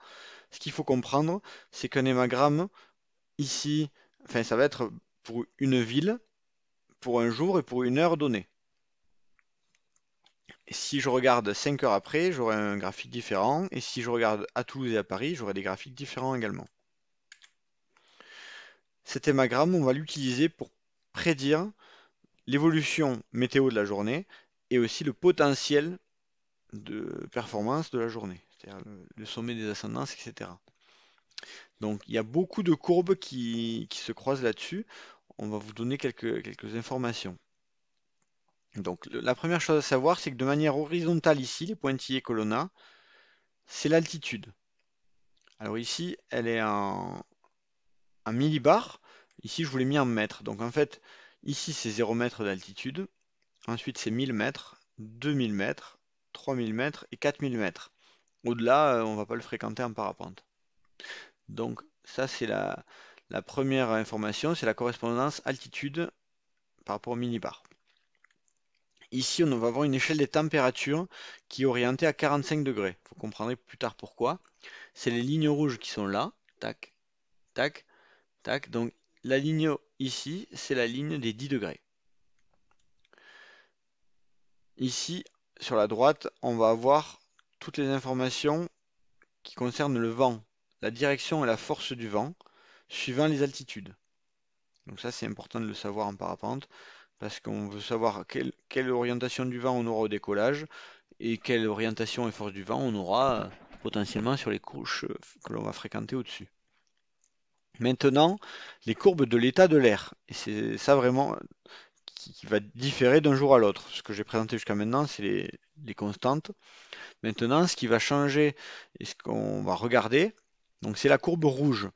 Ce qu'il faut comprendre, c'est qu'un hémagramme, ici, enfin ça va être pour une ville, pour un jour et pour une heure donnée. si je regarde 5 heures après, j'aurai un graphique différent. Et si je regarde à Toulouse et à Paris, j'aurai des graphiques différents également. Cet hémagramme, on va l'utiliser pour prédire l'évolution météo de la journée et aussi le potentiel de performance de la journée, c'est-à-dire le sommet des ascendances, etc. Donc il y a beaucoup de courbes qui, se croisent là-dessus. On va vous donner quelques, informations. Donc la première chose à savoir, c'est que de manière horizontale ici, les pointillés colonna, c'est l'altitude. Alors ici, elle est en, en Ici, je vous l'ai mis en mètres. Donc en fait, ici, c'est 0 mètres d'altitude. Ensuite, c'est 1000 mètres, 2000 mètres, 3000 mètres et 4000 mètres. Au-delà, euh, on ne va pas le fréquenter en parapente. Donc ça c'est la, première information, c'est la correspondance altitude par rapport au mini-bar. Ici on va avoir une échelle des températures qui est orientée à 45 degrés. Vous comprendrez plus tard pourquoi. C'est les lignes rouges qui sont là. Tac, tac, tac. Donc la ligne ici, c'est la ligne des 10 degrés. Ici, sur la droite, on va avoir toutes les informations qui concernent le vent la direction et la force du vent suivant les altitudes. Donc ça, c'est important de le savoir en parapente parce qu'on veut savoir quelle, orientation du vent on aura au décollage et quelle orientation et force du vent on aura euh, potentiellement sur les couches euh, que l'on va fréquenter au-dessus. Maintenant, les courbes de l'état de l'air. Et c'est ça vraiment qui, va différer d'un jour à l'autre. Ce que j'ai présenté jusqu'à maintenant, c'est les, les, constantes. Maintenant, ce qui va changer et ce qu'on va regarder, donc c'est la courbe rouge,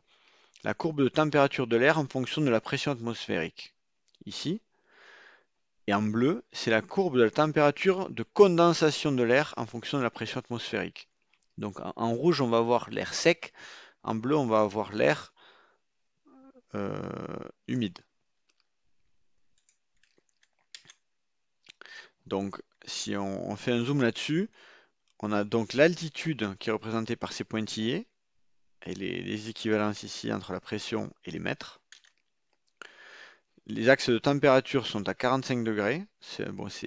la courbe de température de l'air en fonction de la pression atmosphérique. Ici. Et en bleu, c'est la courbe de la température de condensation de l'air en fonction de la pression atmosphérique. Donc en, rouge, on va avoir l'air sec. En bleu, on va avoir l'air euh, humide. Donc si on, on fait un zoom là-dessus, on a donc l'altitude qui est représentée par ces pointillés, et les, équivalences ici entre la pression et les mètres. Les axes de température sont à 45 degrés. C'est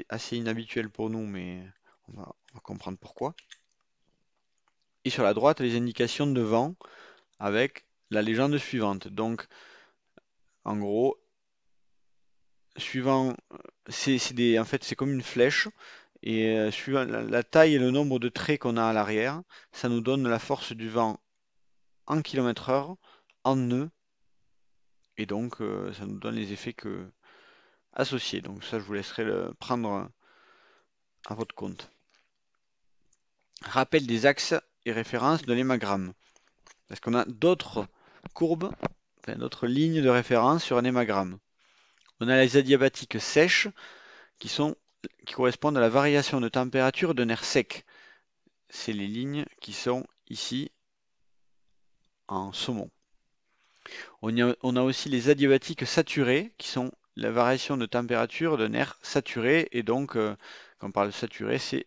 assez inhabituel pour nous, mais on va, comprendre pourquoi. Et sur la droite, les indications de vent avec la légende suivante. Donc, en gros, suivant, c'est en fait, c'est comme une flèche. Et euh, suivant la taille et le nombre de traits qu'on a à l'arrière, ça nous donne la force du vent en km heure, en nœud. Et donc, euh, ça nous donne les effets que associés. Donc ça, je vous laisserai le prendre à votre compte. Rappel des axes et références de l'hémagramme. Parce qu'on a d'autres courbes, d'autres lignes de référence sur un hémagramme. On a les adiabatiques sèches qui, sont, qui correspondent à la variation de température d'un air sec. C'est les lignes qui sont ici saumon. On, a, on a, aussi les adiabatiques saturés, qui sont la variation de température d'un air saturé, et donc, euh, quand on parle de saturé, c'est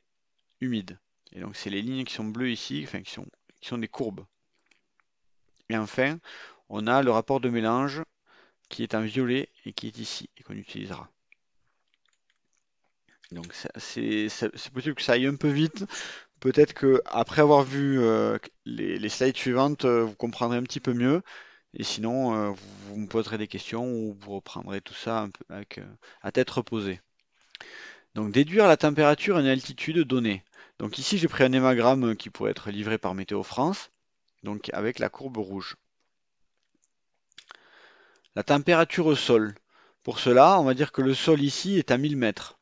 humide. Et donc, c'est les lignes qui sont bleues ici, enfin, qui sont, qui sont des courbes. Et enfin, on a le rapport de mélange qui est en violet et qui est ici, et qu'on utilisera. Donc, c'est possible que ça aille un peu vite, peut-être qu'après avoir vu euh, les, slides suivantes, euh, vous comprendrez un petit peu mieux. Et sinon, euh, vous, me poserez des questions ou vous reprendrez tout ça à tête reposée. Donc déduire la température à une altitude donnée. Donc ici j'ai pris un hémagramme qui pourrait être livré par Météo France, donc avec la courbe rouge. La température au sol. Pour cela, on va dire que le sol ici est à 1000 mètres.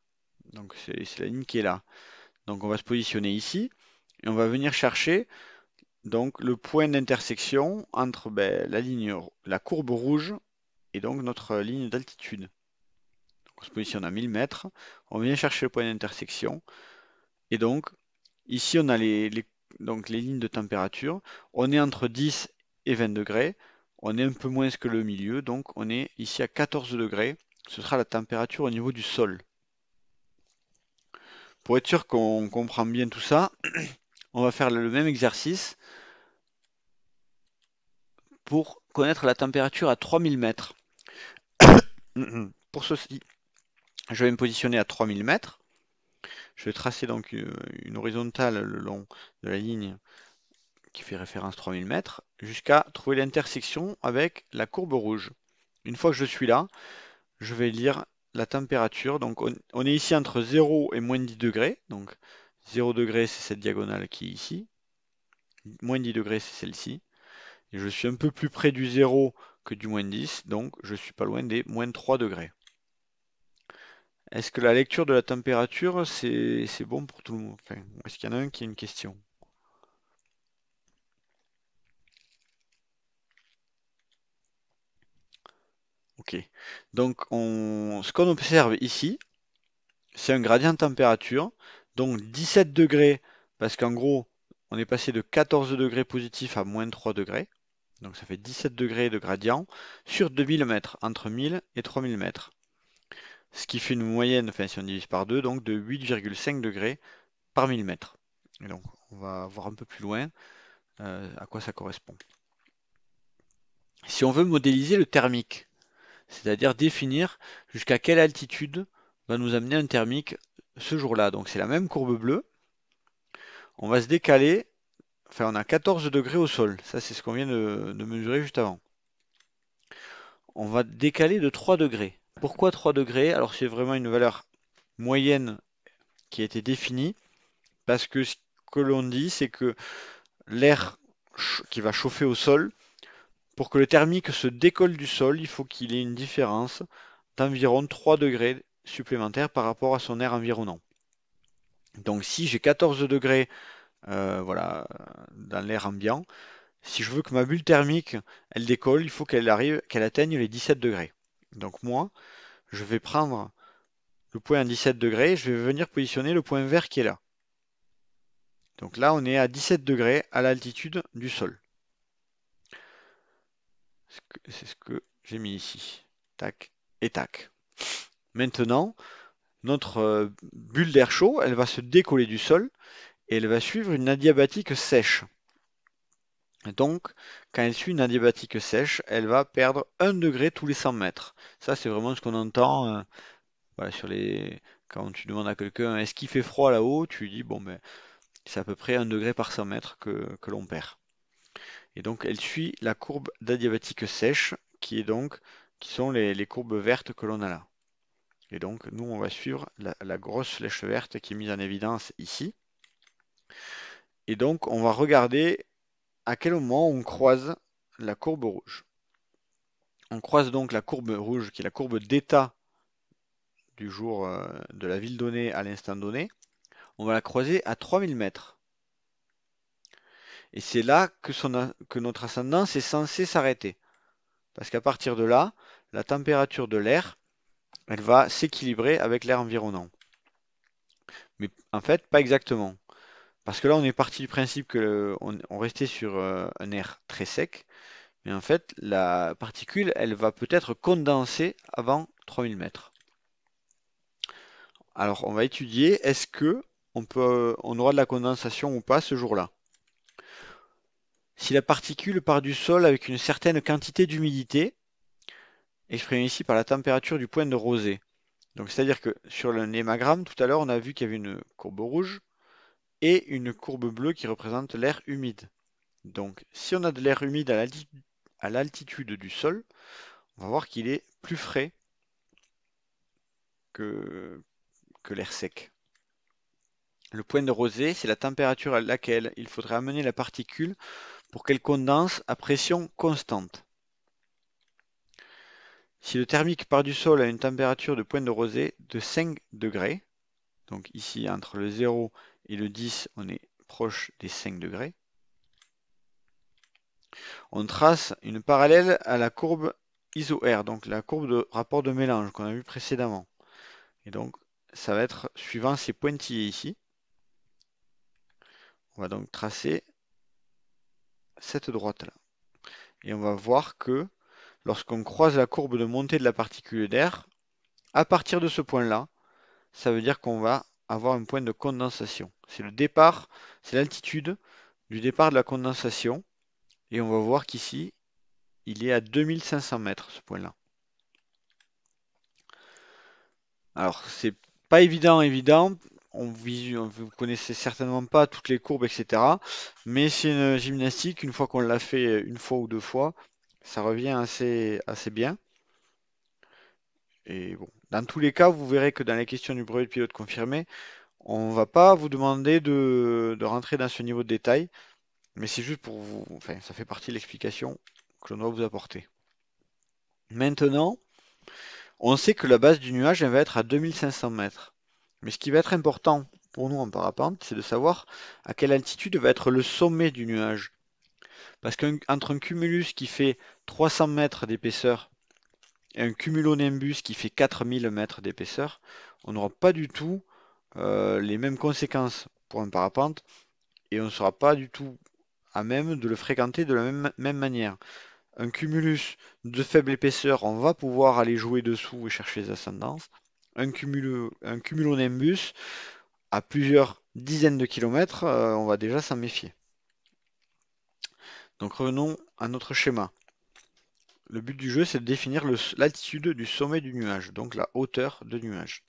Donc c'est la ligne qui est là. Donc on va se positionner ici et on va venir chercher donc le point d'intersection entre ben, la ligne, la courbe rouge et donc notre ligne d'altitude. On se positionne à 1000 mètres, on vient chercher le point d'intersection et donc ici on a les, donc les lignes de température. On est entre 10 et 20 degrés, on est un peu moins que le milieu donc on est ici à 14 degrés. Ce sera la température au niveau du sol. Pour être sûr qu'on comprend bien tout ça, (clears throat) on va faire le même exercice pour connaître la température à 3000 mètres. (clears throat) pour ceci, je vais me positionner à 3000 mètres. Je vais tracer donc euh, une horizontale le long de la ligne qui fait référence 3000 mètres jusqu'à trouver l'intersection avec la courbe rouge. Une fois que je suis là, je vais lire la température. Donc on, est ici entre 0 et moins 10 degrés. Donc 0 degrés c'est cette diagonale qui est ici. Moins 10 degrés c'est celle-ci. Et je suis un peu plus près du 0 que du moins 10, donc je suis pas loin des moins 3 degrés. Est-ce que la lecture de la température, c'est bon pour tout le monde Est-ce qu'il y en a un qui a une question Donc, ce qu'on observe ici, c'est un gradient de température. Donc, 17 degrés, parce qu'en gros, on est passé de 14 degrés positifs à moins 3 degrés. Donc, ça fait 17 degrés de gradient sur 2000 mètres, entre 1000 et 3000 mètres. Ce qui fait une moyenne, enfin, si on divise par 2, donc de 8,5 degrés par 1000 mètres. Et donc, on va voir un peu plus loin euh, à quoi ça correspond. Si on veut modéliser le thermique, c'est-à-dire définir jusqu'à quelle altitude va nous amener un thermique ce jour-là. Donc c'est la même courbe bleue. On va se décaler, enfin on a 14 degrés au sol, ça c'est ce qu'on vient de, mesurer juste avant. On va décaler de 3 degrés. Pourquoi 3 degrés Alors c'est vraiment une valeur moyenne qui a été définie, parce que ce que l'on dit c'est que l'air qui va chauffer au sol pour que le thermique se décolle du sol, il faut qu'il ait une différence d'environ 3 degrés supplémentaires par rapport à son air environnant. Donc si j'ai 14 degrés euh, voilà, dans l'air ambiant, si je veux que ma bulle thermique elle décolle, il faut qu'elle arrive, qu'elle atteigne les 17 degrés. Donc moi, je vais prendre le point à 17 degrés, je vais venir positionner le point vert qui est là. Donc là, on est à 17 degrés à l'altitude du sol. C'est ce que j'ai mis ici. Tac et tac. Maintenant, notre euh, bulle d'air chaud, elle va se décoller du sol et elle va suivre une adiabatique sèche. Donc, quand elle suit une adiabatique sèche, elle va perdre 1 degré tous les 100 mètres. Ça, c'est vraiment ce qu'on entend euh, sur les... quand tu demandes à quelqu'un est-ce qu'il fait froid là-haut, tu lui dis bon, ben, c'est à peu près 1 degré par 100 mètres que l'on perd. Et donc elle suit la courbe d'adiabatique sèche, qui est donc qui sont les, courbes vertes que l'on a là. Et donc nous on va suivre la, la grosse flèche verte qui est mise en évidence ici. Et donc on va regarder à quel moment on croise la courbe rouge. On croise donc la courbe rouge qui est la courbe d'état du jour euh, de la ville donnée à l'instant donné. On va la croiser à 3000 mètres. Et c'est là que, notre ascendance est censée s'arrêter. Parce qu'à partir de là, la température de l'air, elle va s'équilibrer avec l'air environnant. Mais en fait, pas exactement. Parce que là, on est parti du principe qu'on on restait sur euh, un air très sec. Mais en fait, la particule, elle va peut-être condenser avant 3000 mètres. Alors, on va étudier est-ce qu'on peut on aura de la condensation ou pas ce jour-là. Si la particule part du sol avec une certaine quantité d'humidité, exprimée ici par la température du point de rosée. Donc c'est-à-dire que sur le némagramme, tout à l'heure, on a vu qu'il y avait une courbe rouge et une courbe bleue qui représente l'air humide. Donc si on a de l'air humide à l'altitude du sol, on va voir qu'il est plus frais que, que l'air sec. Le point de rosée, c'est la température à laquelle il faudrait amener la particule pour qu'elle condense à pression constante. Si le thermique part du sol à une température de point de rosée de 5 degrés, donc ici entre le 0 et le 10, on est proche des 5 degrés, on trace une parallèle à la courbe iso-R, donc la courbe de rapport de mélange qu'on a vu précédemment. Et donc, ça va être suivant ces pointillés ici. On va donc tracer cette droite-là. Et on va voir que lorsqu'on croise la courbe de montée de la particule d'air, à partir de ce point-là, ça veut dire qu'on va avoir un point de condensation. C'est le départ, c'est l'altitude du départ de la condensation. Et on va voir qu'ici, il est à 2500 mètres, ce point-là. Alors, c'est pas évident, évident on ne vous connaissez certainement pas toutes les courbes, etc. Mais c'est une gymnastique, une fois qu'on l'a fait une fois ou deux fois, ça revient assez, assez bien. Et bon, dans tous les cas, vous verrez que dans les questions du brevet de pilote confirmé, on ne va pas vous demander de, rentrer dans ce niveau de détail, mais c'est juste pour vous, enfin, ça fait partie de l'explication que l'on doit vous apporter. Maintenant, on sait que la base du nuage va être à 2500 mètres. Mais ce qui va être important pour nous en parapente, c'est de savoir à quelle altitude va être le sommet du nuage. Parce qu'entre un cumulus qui fait 300 mètres d'épaisseur et un cumulonimbus qui fait 4000 mètres d'épaisseur, on n'aura pas du tout euh, les mêmes conséquences pour un parapente et on ne sera pas du tout à même de le fréquenter de la même, même manière. Un cumulus de faible épaisseur, on va pouvoir aller jouer dessous et chercher les ascendances un, cumulonimbus à plusieurs dizaines de kilomètres, euh, on va déjà s'en méfier. Donc revenons à notre schéma. Le but du jeu, c'est de définir l'altitude du sommet du nuage, donc la hauteur de nuage.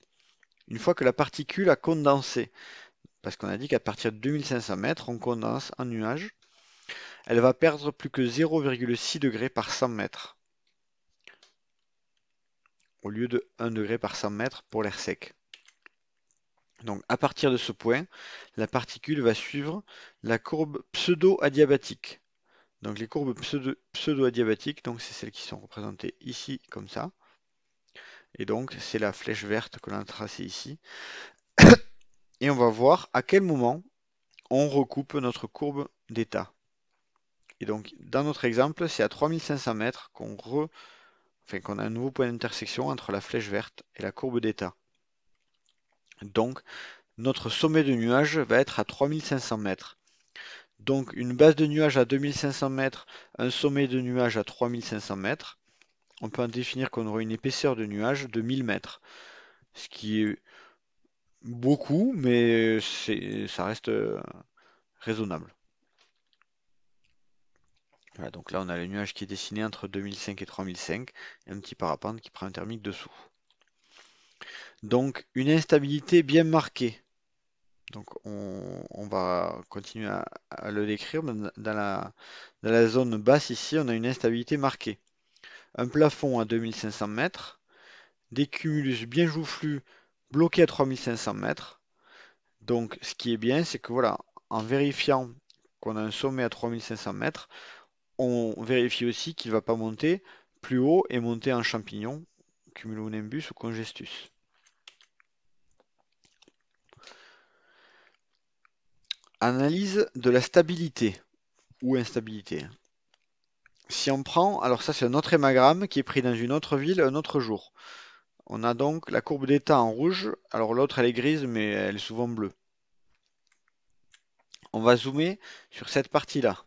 Une fois que la particule a condensé, parce qu'on a dit qu'à partir de 2500 mètres, on condense en nuage, elle va perdre plus que 0,6 degrés par 100 mètres au lieu de 1 degré par 100 mètres pour l'air sec. Donc à partir de ce point, la particule va suivre la courbe pseudo-adiabatique. Donc les courbes pseudo-adiabatiques, donc c'est celles qui sont représentées ici comme ça. Et donc c'est la flèche verte que l'on a tracée ici. (coughs) Et on va voir à quel moment on recoupe notre courbe d'état. Et donc dans notre exemple, c'est à 3500 mètres qu'on recoupe enfin qu'on a un nouveau point d'intersection entre la flèche verte et la courbe d'état. Donc notre sommet de nuage va être à 3500 mètres. Donc une base de nuage à 2500 mètres, un sommet de nuage à 3500 mètres, on peut en définir qu'on aurait une épaisseur de nuage de 1000 mètres, ce qui est beaucoup, mais ça reste euh, raisonnable donc là, on a le nuage qui est dessiné entre 2005 et 3005, et un petit parapente qui prend un thermique dessous. Donc, une instabilité bien marquée. Donc, on, va continuer à, le décrire. Dans la, zone basse ici, on a une instabilité marquée. Un plafond à 2500 mètres, des cumulus bien joufflus bloqués à 3500 mètres. Donc, ce qui est bien, c'est que voilà, en vérifiant qu'on a un sommet à 3500 mètres, on vérifie aussi qu'il ne va pas monter plus haut et monter en champignon, cumulonimbus ou congestus. Analyse de la stabilité ou instabilité. Si on prend, alors ça c'est un autre hémagramme qui est pris dans une autre ville un autre jour. On a donc la courbe d'état en rouge, alors l'autre elle est grise mais elle est souvent bleue. On va zoomer sur cette partie là.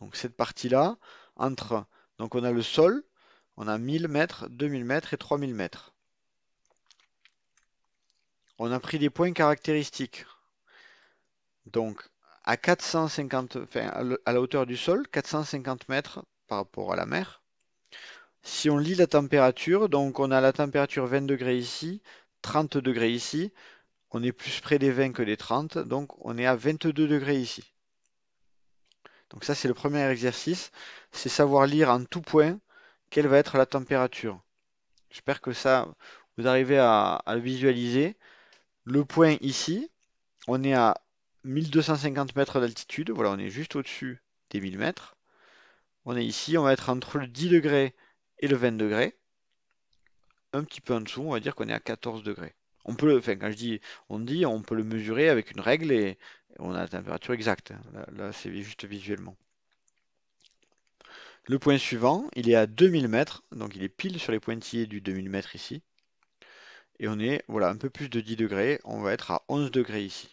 Donc cette partie-là, entre, donc on a le sol, on a 1000 mètres, 2000 mètres et 3000 mètres. On a pris des points caractéristiques. Donc à 450, à la hauteur du sol, 450 mètres par rapport à la mer. Si on lit la température, donc on a la température 20 degrés ici, 30 degrés ici, on est plus près des 20 que des 30, donc on est à 22 degrés ici. Donc ça, c'est le premier exercice. C'est savoir lire en tout point quelle va être la température. J'espère que ça, vous arrivez à, visualiser. Le point ici, on est à 1250 mètres d'altitude. Voilà, on est juste au-dessus des 1000 mètres. On est ici, on va être entre le 10 degrés et le 20 degrés. Un petit peu en dessous, on va dire qu'on est à 14 degrés. On peut le, enfin, quand je dis on dit, on peut le mesurer avec une règle et on a la température exacte. Hein. Là, c'est juste visuellement. Le point suivant, il est à 2000 mètres, donc il est pile sur les pointillés du 2000 mètres ici. Et on est voilà, un peu plus de 10 degrés, on va être à 11 degrés ici.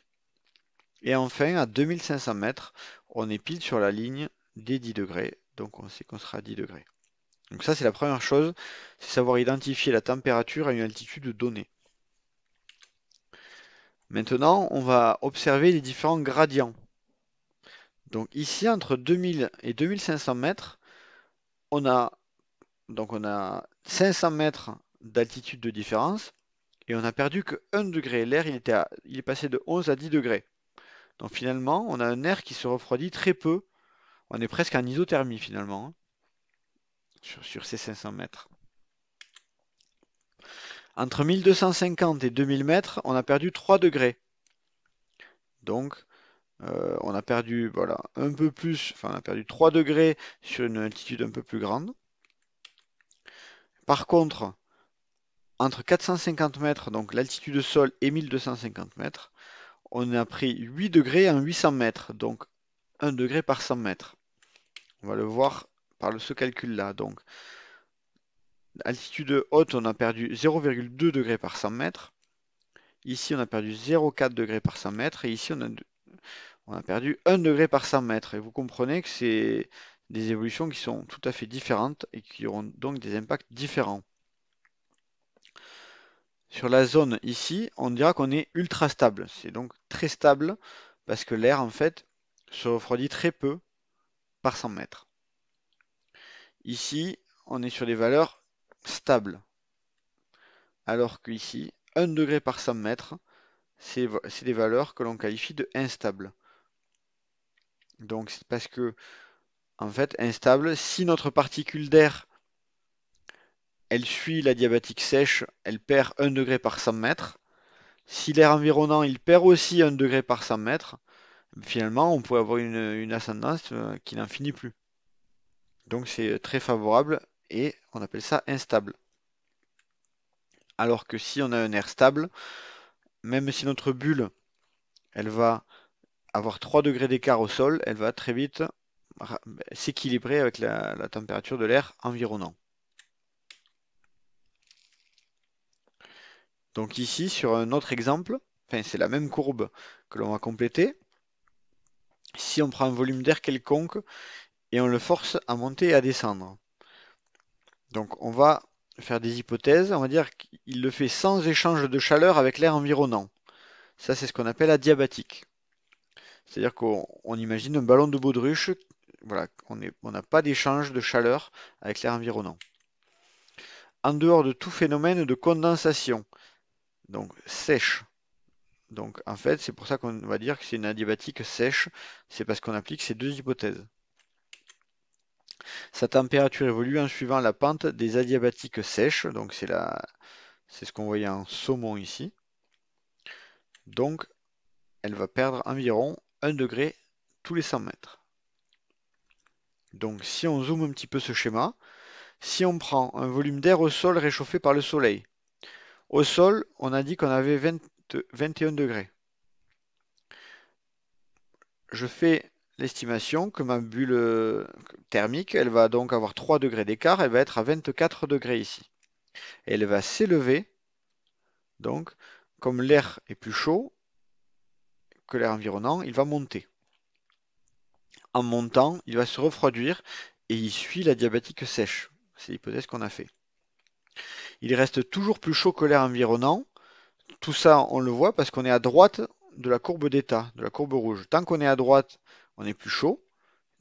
Et enfin, à 2500 mètres, on est pile sur la ligne des 10 degrés, donc on sait qu'on sera à 10 degrés. Donc ça, c'est la première chose, c'est savoir identifier la température à une altitude donnée. Maintenant, on va observer les différents gradients. Donc ici, entre 2000 et 2500 mètres, on a, donc on a 500 mètres d'altitude de différence et on a perdu que 1 degré. L'air, il, était il est passé de 11 à 10 degrés. Donc finalement, on a un air qui se refroidit très peu. On est presque en isothermie finalement hein, sur, ces 500 mètres. Entre 1250 et 2000 mètres, on a perdu 3 degrés. Donc, euh, on a perdu voilà, un peu plus, enfin on a perdu 3 degrés sur une altitude un peu plus grande. Par contre, entre 450 mètres, donc l'altitude de sol et 1250 mètres, on a pris 8 degrés en 800 mètres, donc 1 degré par 100 mètres. On va le voir par ce calcul-là. Donc altitude haute, on a perdu 0,2 degrés par 100 mètres. Ici, on a perdu 0,4 degrés par 100 mètres. Et ici, on a, on a perdu 1 degré par 100 mètres. Et vous comprenez que c'est des évolutions qui sont tout à fait différentes et qui auront donc des impacts différents. Sur la zone ici, on dira qu'on est ultra stable. C'est donc très stable parce que l'air, en fait, se refroidit très peu par 100 mètres. Ici, on est sur des valeurs stable. Alors qu'ici, 1 degré par 100 mètres, c'est des valeurs que l'on qualifie de instables. Donc c'est parce que, en fait, instable, si notre particule d'air, elle suit la diabatique sèche, elle perd 1 degré par 100 mètres. Si l'air environnant, il perd aussi 1 degré par 100 mètres, finalement, on peut avoir une, une ascendance euh, qui n'en finit plus. Donc c'est très favorable et on appelle ça instable. Alors que si on a un air stable, même si notre bulle, elle va avoir 3 degrés d'écart au sol, elle va très vite s'équilibrer avec la, température de l'air environnant. Donc ici, sur un autre exemple, enfin c'est la même courbe que l'on va compléter. Si on prend un volume d'air quelconque et on le force à monter et à descendre. Donc on va faire des hypothèses, on va dire qu'il le fait sans échange de chaleur avec l'air environnant. Ça c'est ce qu'on appelle adiabatique. C'est-à-dire qu'on imagine un ballon de baudruche, voilà, on n'a pas d'échange de chaleur avec l'air environnant. En dehors de tout phénomène de condensation, donc sèche. Donc en fait, c'est pour ça qu'on va dire que c'est une adiabatique sèche, c'est parce qu'on applique ces deux hypothèses. Sa température évolue en suivant la pente des adiabatiques sèches, donc c'est ce qu'on voyait en saumon ici. Donc elle va perdre environ 1 degré tous les 100 mètres. Donc si on zoome un petit peu ce schéma, si on prend un volume d'air au sol réchauffé par le soleil, au sol on a dit qu'on avait 21 degrés. Je fais l'estimation que ma bulle euh, thermique, elle va donc avoir 3 degrés d'écart, elle va être à 24 degrés ici. elle va s'élever, donc comme l'air est plus chaud que l'air environnant, il va monter. En montant, il va se refroidir et il suit la diabétique sèche. C'est l'hypothèse qu'on a fait. Il reste toujours plus chaud que l'air environnant. Tout ça, on le voit parce qu'on est à droite de la courbe d'état, de la courbe rouge. Tant qu'on est à droite on est plus chaud.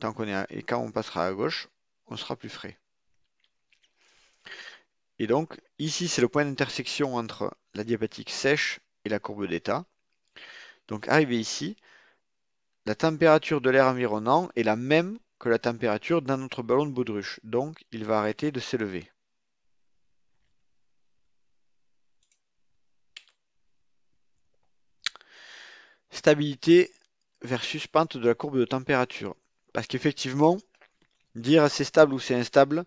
Tant qu'on est et quand on passera à gauche, on sera plus frais. Et donc, ici, c'est le point d'intersection entre la diabatique sèche et la courbe d'état. Donc, arrivé ici, la température de l'air environnant est la même que la température d'un autre ballon de baudruche. Donc, il va arrêter de s'élever. Stabilité versus pente de la courbe de température. Parce qu'effectivement, dire c'est stable ou c'est instable,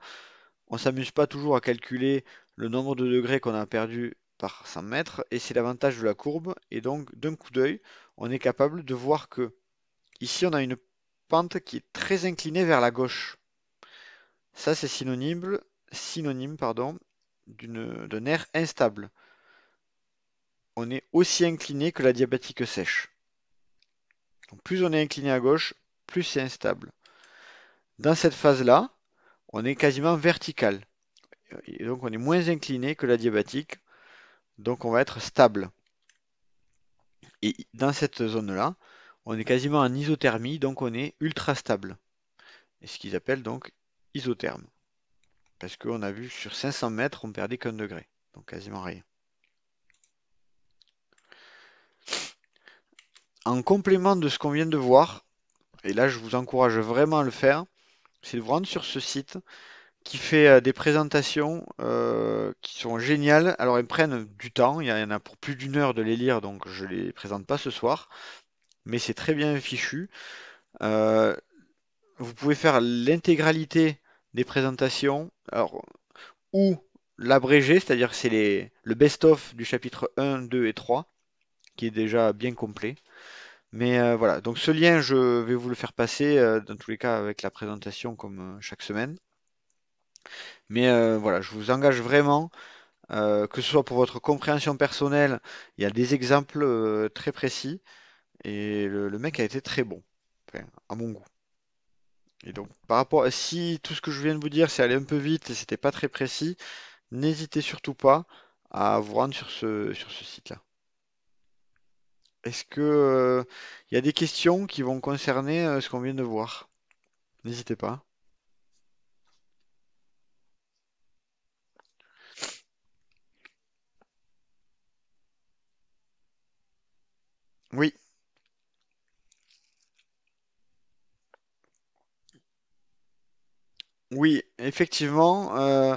on s'amuse pas toujours à calculer le nombre de degrés qu'on a perdu par 100 mètres, et c'est l'avantage de la courbe, et donc d'un coup d'œil, on est capable de voir que ici on a une pente qui est très inclinée vers la gauche. Ça c'est synonyme, synonyme pardon, d'un air instable. On est aussi incliné que la diabétique sèche. Donc plus on est incliné à gauche, plus c'est instable. Dans cette phase-là, on est quasiment vertical. Et donc on est moins incliné que la diabatique. Donc on va être stable. Et dans cette zone-là, on est quasiment en isothermie, donc on est ultra stable. Et ce qu'ils appellent donc isotherme. Parce qu'on a vu sur 500 mètres, on perdait qu'un degré. Donc quasiment rien. en complément de ce qu'on vient de voir, et là je vous encourage vraiment à le faire, c'est de vous rendre sur ce site qui fait euh, des présentations euh, qui sont géniales. Alors elles prennent du temps, il y en a pour plus d'une heure de les lire, donc je ne les présente pas ce soir, mais c'est très bien fichu. Euh, vous pouvez faire l'intégralité des présentations, ou l'abrégé, c'est-à-dire c'est le best-of du chapitre 1, 2 et 3, qui est déjà bien complet. Mais euh, voilà, donc ce lien, je vais vous le faire passer euh, dans tous les cas avec la présentation comme euh, chaque semaine. Mais voilà, je vous engage vraiment, que ce soit pour votre compréhension personnelle, il y a des exemples très précis et le, mec a été très bon, à mon goût. Et donc, par rapport à si tout ce que je viens de vous dire, c'est aller un peu vite et c'était pas très précis, n'hésitez surtout pas à vous rendre sur ce, sur ce site-là. Est-ce que euh, il y a des questions qui vont concerner euh, ce qu'on vient de voir? N'hésitez pas. Oui. Oui, effectivement, euh,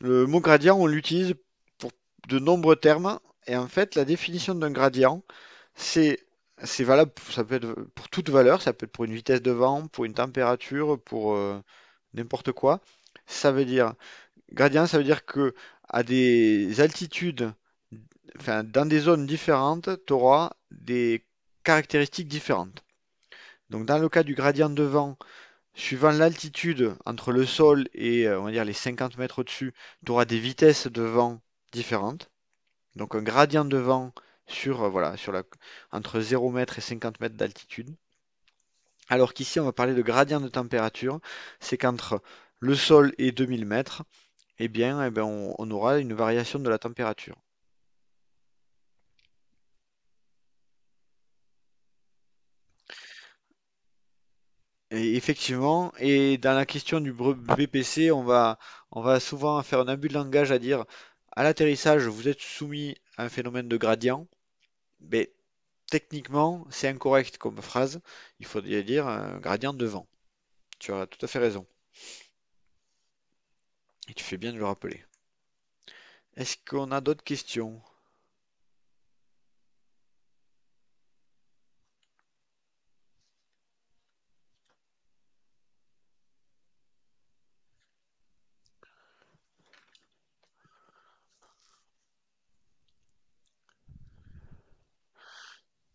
le mot gradient, on l'utilise pour de nombreux termes. Et en fait, la définition d'un gradient, c'est valable, ça peut être pour toute valeur, ça peut être pour une vitesse de vent, pour une température, pour euh, n'importe quoi. Ça veut dire gradient, ça veut dire que à des altitudes, enfin, dans des zones différentes, tu auras des caractéristiques différentes. Donc dans le cas du gradient de vent, suivant l'altitude entre le sol et euh, on va dire les 50 mètres au-dessus, tu auras des vitesses de vent différentes. Donc un gradient de vent sur, euh, voilà, sur la, entre 0 mètres et 50 mètres d'altitude. Alors qu'ici, on va parler de gradient de température, c'est qu'entre le sol et 2000 mètres, eh bien, eh ben, on, aura une variation de la température. Et effectivement, et dans la question du BPC, on va, on va souvent faire un abus de langage à dire à l'atterrissage, vous êtes soumis à un phénomène de gradient, mais techniquement, c'est incorrect comme phrase. Il faudrait dire un gradient de vent. Tu as tout à fait raison. Et tu fais bien de le rappeler. Est-ce qu'on a d'autres questions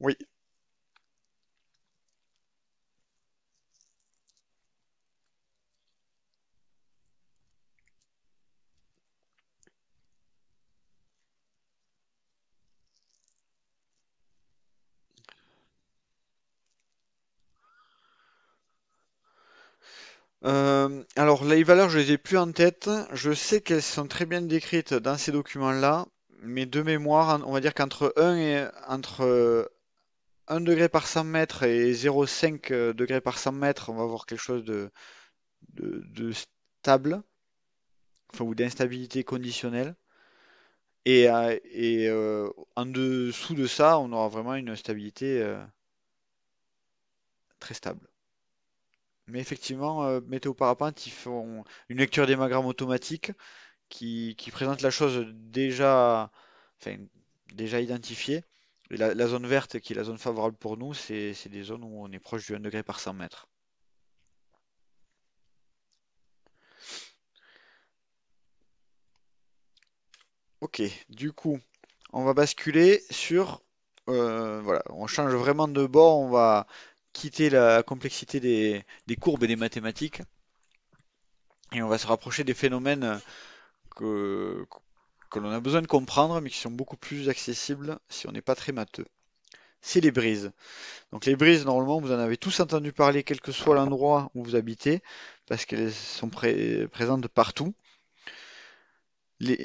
Oui. Euh, alors, les valeurs, je les ai plus en tête. Je sais qu'elles sont très bien décrites dans ces documents-là, mais de mémoire, on va dire qu'entre 1 et entre 1 degré par 100 mètres et 0,5 euh, degré par 100 mètres, on va avoir quelque chose de, stable, enfin, ou d'instabilité conditionnelle. Et, euh, euh, en dessous de ça, on aura vraiment une stabilité très stable. Mais effectivement, Météo Parapente, ils font une lecture d'hémagramme automatique qui, présente la chose déjà, déjà identifiée la, zone verte, qui est la zone favorable pour nous, c'est des zones où on est proche du 1 degré par 100 mètres. Ok, du coup, on va basculer sur... Euh, voilà, on change vraiment de bord, on va quitter la complexité des courbes et des mathématiques. Et on va se rapprocher des phénomènes que, que l'on a besoin de comprendre, mais qui sont beaucoup plus accessibles si on n'est pas très matheux. C'est les brises. Donc les brises, normalement, vous en avez tous entendu parler, quel que soit l'endroit où vous habitez, parce qu'elles sont présentes partout.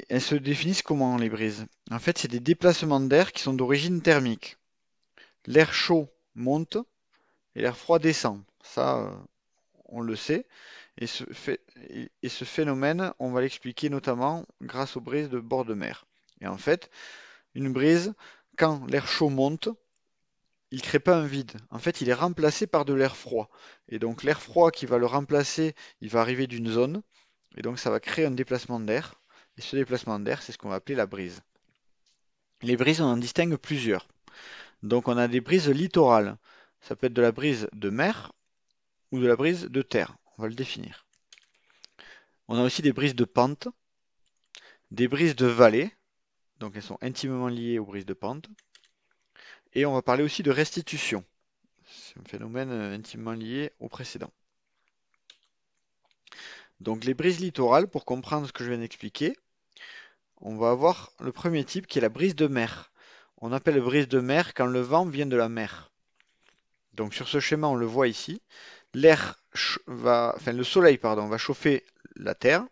elles se définissent comment les brises En fait, c'est des déplacements d'air qui sont d'origine thermique. L'air chaud monte et l'air froid descend. Ça, euh, on le sait. Et ce, phénomène, on va l'expliquer notamment grâce aux brises de bord de mer. Et en fait, une brise, quand l'air chaud monte, il ne crée pas un vide. En fait, il est remplacé par de l'air froid. Et donc l'air froid qui va le remplacer, il va arriver d'une zone. Et donc ça va créer un déplacement d'air. Et ce déplacement d'air, c'est ce qu'on va appeler la brise. Les brises, on en distingue plusieurs. Donc on a des brises littorales. Ça peut être de la brise de mer ou de la brise de terre on va le définir. On a aussi des brises de pente, des brises de vallée, donc elles sont intimement liées aux brises de pente, et on va parler aussi de restitution. C'est un phénomène euh, intimement lié au précédent. Donc les brises littorales, pour comprendre ce que je viens d'expliquer, on va avoir le premier type qui est la brise de mer. On appelle brise de mer quand le vent vient de la mer. Donc sur ce schéma, on le voit ici, l'air va, enfin le soleil pardon, va chauffer la Terre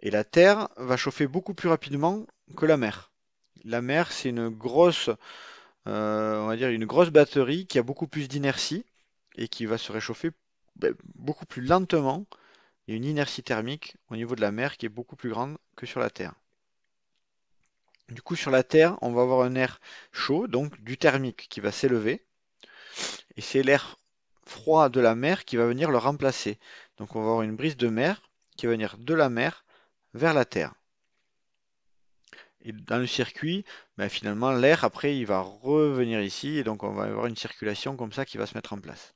et la Terre va chauffer beaucoup plus rapidement que la mer. La mer, c'est une grosse, euh, on va dire une grosse batterie qui a beaucoup plus d'inertie et qui va se réchauffer ben, beaucoup plus lentement. Il y a une inertie thermique au niveau de la mer qui est beaucoup plus grande que sur la Terre. Du coup, sur la Terre, on va avoir un air chaud, donc du thermique qui va s'élever. Et c'est l'air froid de la mer qui va venir le remplacer. Donc on va avoir une brise de mer qui va venir de la mer vers la terre. Et dans le circuit, ben, finalement l'air après il va revenir ici et donc on va avoir une circulation comme ça qui va se mettre en place.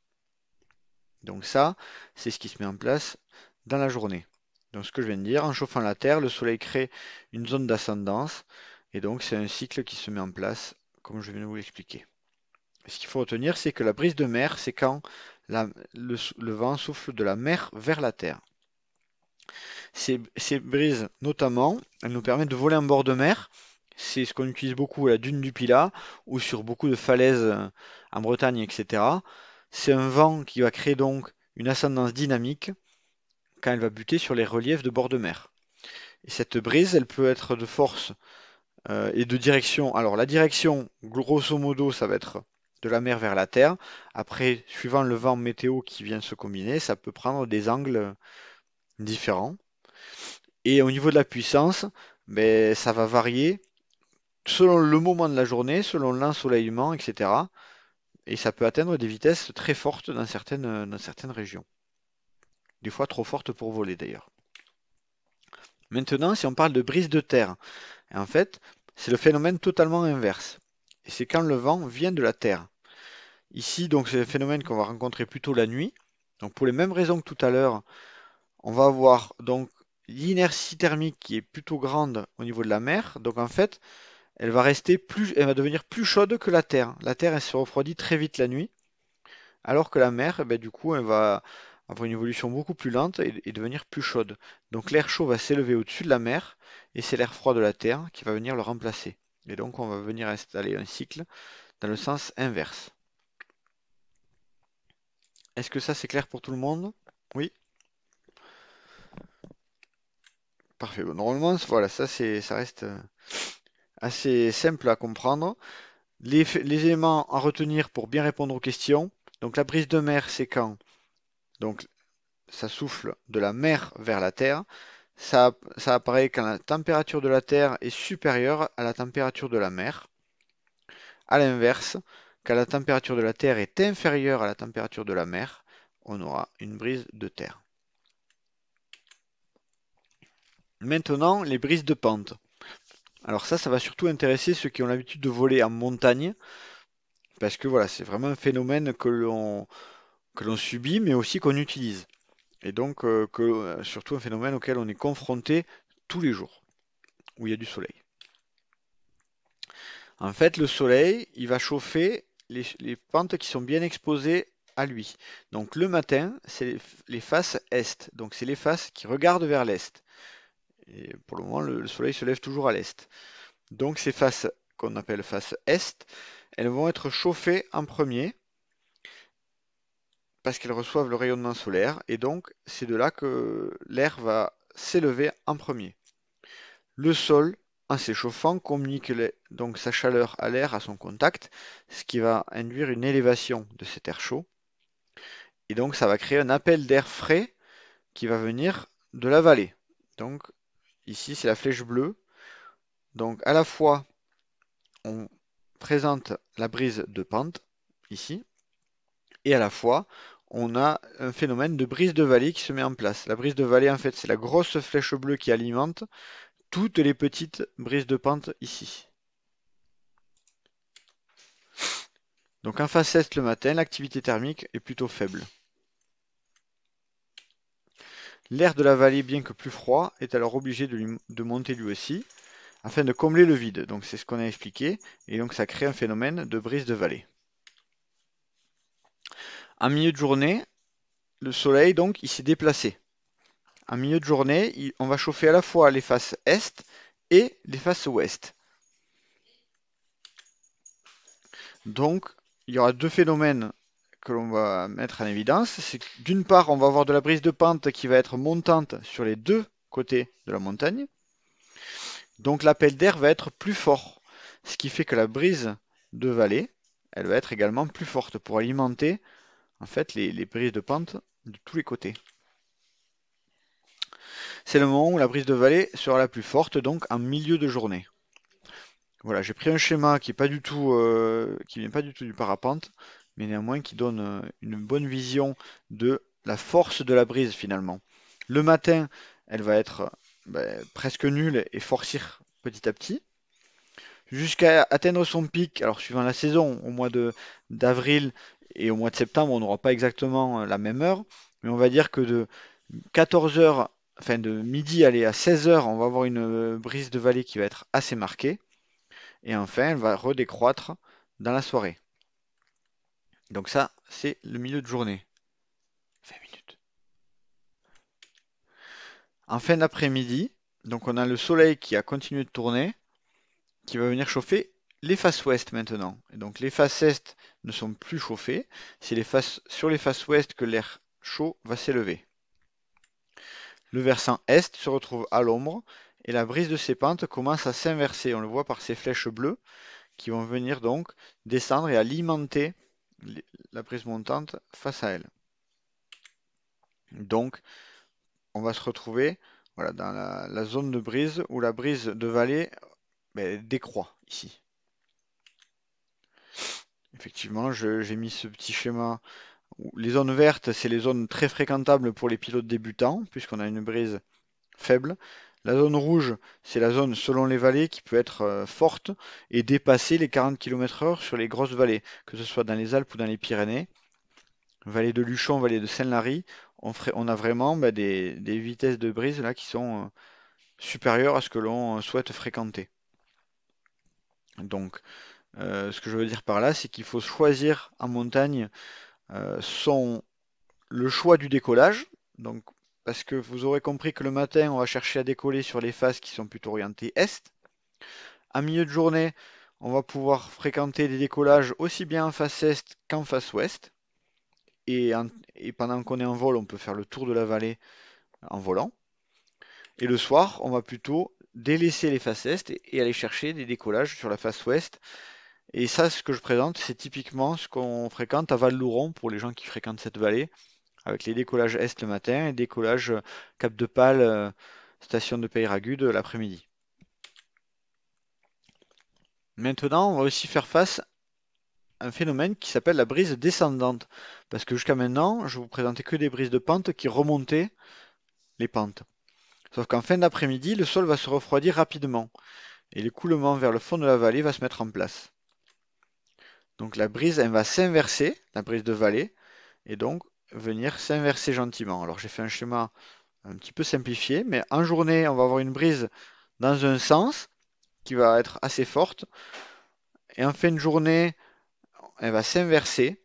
Donc ça, c'est ce qui se met en place dans la journée. Donc ce que je viens de dire, en chauffant la Terre, le Soleil crée une zone d'ascendance et donc c'est un cycle qui se met en place comme je viens de vous l'expliquer ce qu'il faut retenir, c'est que la brise de mer, c'est quand le, vent souffle de la mer vers la terre. Ces, brises, notamment, elles nous permettent de voler en bord de mer. C'est ce qu'on utilise beaucoup à la dune du Pilat ou sur beaucoup de falaises euh, en Bretagne, etc. C'est un vent qui va créer donc une ascendance dynamique quand elle va buter sur les reliefs de bord de mer. Et cette brise, elle peut être de force euh, et de direction. Alors la direction, grosso modo, ça va être de la mer vers la terre. Après, suivant le vent météo qui vient se combiner, ça peut prendre des angles différents. Et au niveau de la puissance, mais ben, ça va varier selon le moment de la journée, selon l'ensoleillement, etc. Et ça peut atteindre des vitesses très fortes dans certaines, dans certaines régions. Des fois trop fortes pour voler d'ailleurs. Maintenant, si on parle de brise de terre, en fait, c'est le phénomène totalement inverse et c'est quand le vent vient de la terre. Ici, donc, c'est un phénomène qu'on va rencontrer plutôt la nuit. Donc, pour les mêmes raisons que tout à l'heure, on va avoir donc l'inertie thermique qui est plutôt grande au niveau de la mer. Donc, en fait, elle va rester plus, elle va devenir plus chaude que la terre. La terre, elle se refroidit très vite la nuit, alors que la mer, eh ben, du coup, elle va avoir une évolution beaucoup plus lente et devenir plus chaude. Donc, l'air chaud va s'élever au-dessus de la mer et c'est l'air froid de la terre qui va venir le remplacer. Et donc, on va venir installer un cycle dans le sens inverse. Est-ce que ça, c'est clair pour tout le monde Oui Parfait. normalement, voilà, ça, ça reste euh, assez simple à comprendre. Les, les, éléments à retenir pour bien répondre aux questions. Donc, la brise de mer, c'est quand donc, ça souffle de la mer vers la terre. Ça, apparaît quand la température de la Terre est supérieure à la température de la mer. A l'inverse, quand la température de la Terre est inférieure à la température de la mer, on aura une brise de terre. Maintenant, les brises de pente. Alors ça, ça va surtout intéresser ceux qui ont l'habitude de voler en montagne, parce que voilà, c'est vraiment un phénomène que l'on subit, mais aussi qu'on utilise et donc euh, que, euh, surtout un phénomène auquel on est confronté tous les jours, où il y a du soleil. En fait, le soleil, il va chauffer les, pentes qui sont bien exposées à lui. Donc le matin, c'est les faces est, donc c'est les faces qui regardent vers l'est. Et pour le moment, le, le soleil se lève toujours à l'est. Donc ces faces qu'on appelle faces est, elles vont être chauffées en premier parce qu'elles reçoivent le rayonnement solaire, et donc c'est de là que l'air va s'élever en premier. Le sol, en s'échauffant, communique donc sa chaleur à l'air à son contact, ce qui va induire une élévation de cet air chaud. Et donc ça va créer un appel d'air frais qui va venir de la vallée. Donc ici c'est la flèche bleue. Donc à la fois on présente la brise de pente ici, et à la fois on a un phénomène de brise de vallée qui se met en place. La brise de vallée, en fait, c'est la grosse flèche bleue qui alimente toutes les petites brises de pente ici. Donc en face est le matin, l'activité thermique est plutôt faible. L'air de la vallée, bien que plus froid, est alors obligé de, de monter lui aussi, afin de combler le vide. Donc c'est ce qu'on a expliqué, et donc ça crée un phénomène de brise de vallée. En milieu de journée, le soleil, donc, il s'est déplacé. En milieu de journée, on va chauffer à la fois les faces est et les faces ouest. Donc, il y aura deux phénomènes que l'on va mettre en évidence. d'une part, on va avoir de la brise de pente qui va être montante sur les deux côtés de la montagne. Donc, l'appel d'air va être plus fort, ce qui fait que la brise de vallée, elle va être également plus forte pour alimenter en fait les, brises de pente de tous les côtés. C'est le moment où la brise de vallée sera la plus forte, donc en milieu de journée. Voilà, j'ai pris un schéma qui est pas du tout, euh, qui vient pas du tout du parapente, mais néanmoins qui donne euh, une bonne vision de la force de la brise finalement. Le matin, elle va être ben, presque nulle et forcir petit à petit, jusqu'à atteindre son pic. Alors suivant la saison, au mois d'avril, et au mois de septembre, on n'aura pas exactement euh, la même heure, mais on va dire que de 14h, enfin de midi aller à 16h, on va avoir une euh, brise de vallée qui va être assez marquée, et enfin, elle va redécroître dans la soirée. Donc ça, c'est le milieu de journée. 20 minutes. En fin d'après-midi, donc on a le soleil qui a continué de tourner, qui va venir chauffer les faces ouest maintenant. Et donc les faces est ne sont plus chauffées. C'est les faces, sur les faces ouest que l'air chaud va s'élever. Le versant est se retrouve à l'ombre et la brise de ses pentes commence à s'inverser. On le voit par ces flèches bleues qui vont venir donc descendre et alimenter la brise montante face à elle. Donc on va se retrouver voilà, dans la, zone de brise où la brise de vallée ben, décroît ici. Effectivement, j'ai mis ce petit schéma. Les zones vertes, c'est les zones très fréquentables pour les pilotes débutants, puisqu'on a une brise faible. La zone rouge, c'est la zone selon les vallées qui peut être euh, forte et dépasser les 40 km/h sur les grosses vallées, que ce soit dans les Alpes ou dans les Pyrénées. Vallée de Luchon, vallée de Saint-Lary, on, a vraiment bah, des, vitesses de brise là qui sont euh, supérieures à ce que l'on euh, souhaite fréquenter. Donc, euh, ce que je veux dire par là, c'est qu'il faut choisir en montagne euh, le choix du décollage. Donc, parce que vous aurez compris que le matin, on va chercher à décoller sur les faces qui sont plutôt orientées est. En milieu de journée, on va pouvoir fréquenter des décollages aussi bien en face est qu'en face ouest. Et, pendant qu'on est en vol, on peut faire le tour de la vallée en volant. Et le soir, on va plutôt délaisser les faces est et aller chercher des décollages sur la face ouest et ça, ce que je présente, c'est typiquement ce qu'on fréquente à Val-Louron pour les gens qui fréquentent cette vallée, avec les décollages est le matin et décollages euh, Cap de Pâle, euh, station de Peyragude l'après-midi. Maintenant, on va aussi faire face à un phénomène qui s'appelle la brise descendante. Parce que jusqu'à maintenant, je vous présentais que des brises de pente qui remontaient les pentes. Sauf qu'en fin d'après-midi, le sol va se refroidir rapidement et l'écoulement vers le fond de la vallée va se mettre en place. Donc la brise, elle va s'inverser, la brise de vallée, et donc venir s'inverser gentiment. Alors j'ai fait un schéma un petit peu simplifié, mais en journée, on va avoir une brise dans un sens qui va être assez forte, et en fin de journée, elle va s'inverser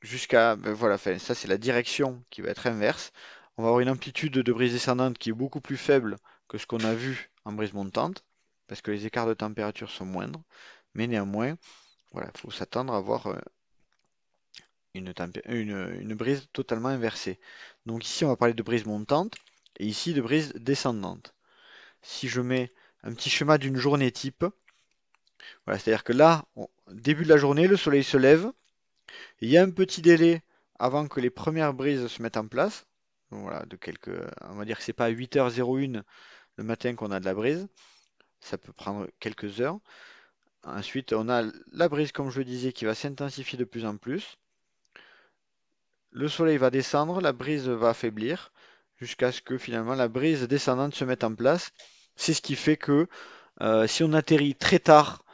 jusqu'à... Ben voilà, ça c'est la direction qui va être inverse. On va avoir une amplitude de brise descendante qui est beaucoup plus faible que ce qu'on a vu en brise montante, parce que les écarts de température sont moindres, mais néanmoins, il faut s'attendre à avoir euh, une, brise totalement inversée. Donc ici, on va parler de brise montante et ici de brise descendante. Si je mets un petit schéma d'une journée type, voilà, c'est-à-dire que là, au début de la journée, le soleil se lève, il y a un petit délai avant que les premières brises se mettent en place. voilà, de quelques, on va dire que n'est pas à 8h01 le matin qu'on a de la brise, ça peut prendre quelques heures. Ensuite, on a la brise, comme je le disais, qui va s'intensifier de plus en plus. Le soleil va descendre, la brise va affaiblir, jusqu'à ce que finalement la brise descendante se mette en place. C'est ce qui fait que euh, si on atterrit très tard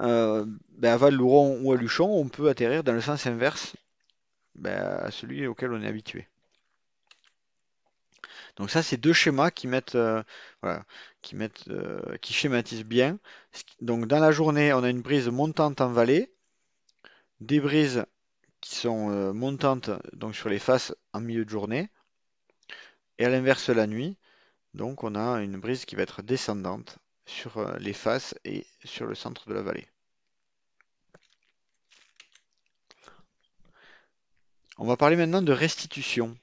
euh, ben, à Val-Louron ou à Luchon, on peut atterrir dans le sens inverse ben, à celui auquel on est habitué. Donc ça, c'est deux schémas qui euh, qui mettent, euh, schématisent bien. Donc dans la journée, on a une brise montante en vallée, des brises qui sont euh, montantes donc sur les faces en milieu de journée, et à l'inverse la nuit, donc on a une brise qui va être descendante sur les faces et sur le centre de la vallée. On va parler maintenant de restitution.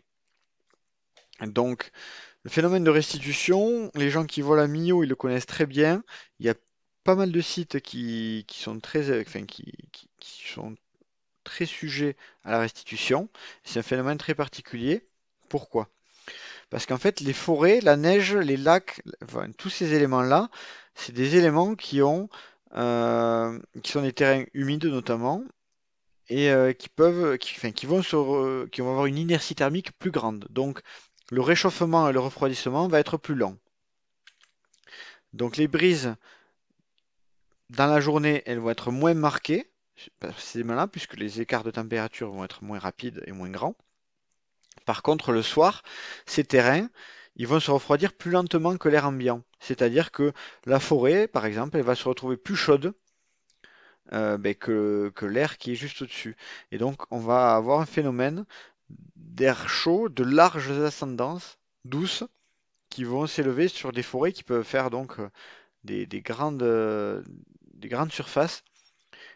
Donc, le phénomène de restitution, les gens qui voient la Mio, ils le connaissent très bien. Il y a pas mal de sites qui, sont très, euh, qui, sont très sujets à la restitution. C'est un phénomène très particulier. Pourquoi Parce qu'en fait, les forêts, la neige, les lacs, tous ces éléments-là, c'est des éléments qui ont, euh, qui sont des terrains humides notamment, et euh, qui peuvent, qui, vont qui vont avoir une inertie thermique plus grande. Donc, le réchauffement et le refroidissement va être plus lent. Donc les brises dans la journée, elles vont être moins marquées, malin, puisque les écarts de température vont être moins rapides et moins grands. Par contre, le soir, ces terrains, ils vont se refroidir plus lentement que l'air ambiant. C'est-à-dire que la forêt, par exemple, elle va se retrouver plus chaude euh, ben, que l'air qui est juste au-dessus. Et donc, on va avoir un phénomène d'air chaud, de larges ascendances douces qui vont s'élever sur des forêts qui peuvent faire donc euh, des, grandes, euh, des grandes surfaces.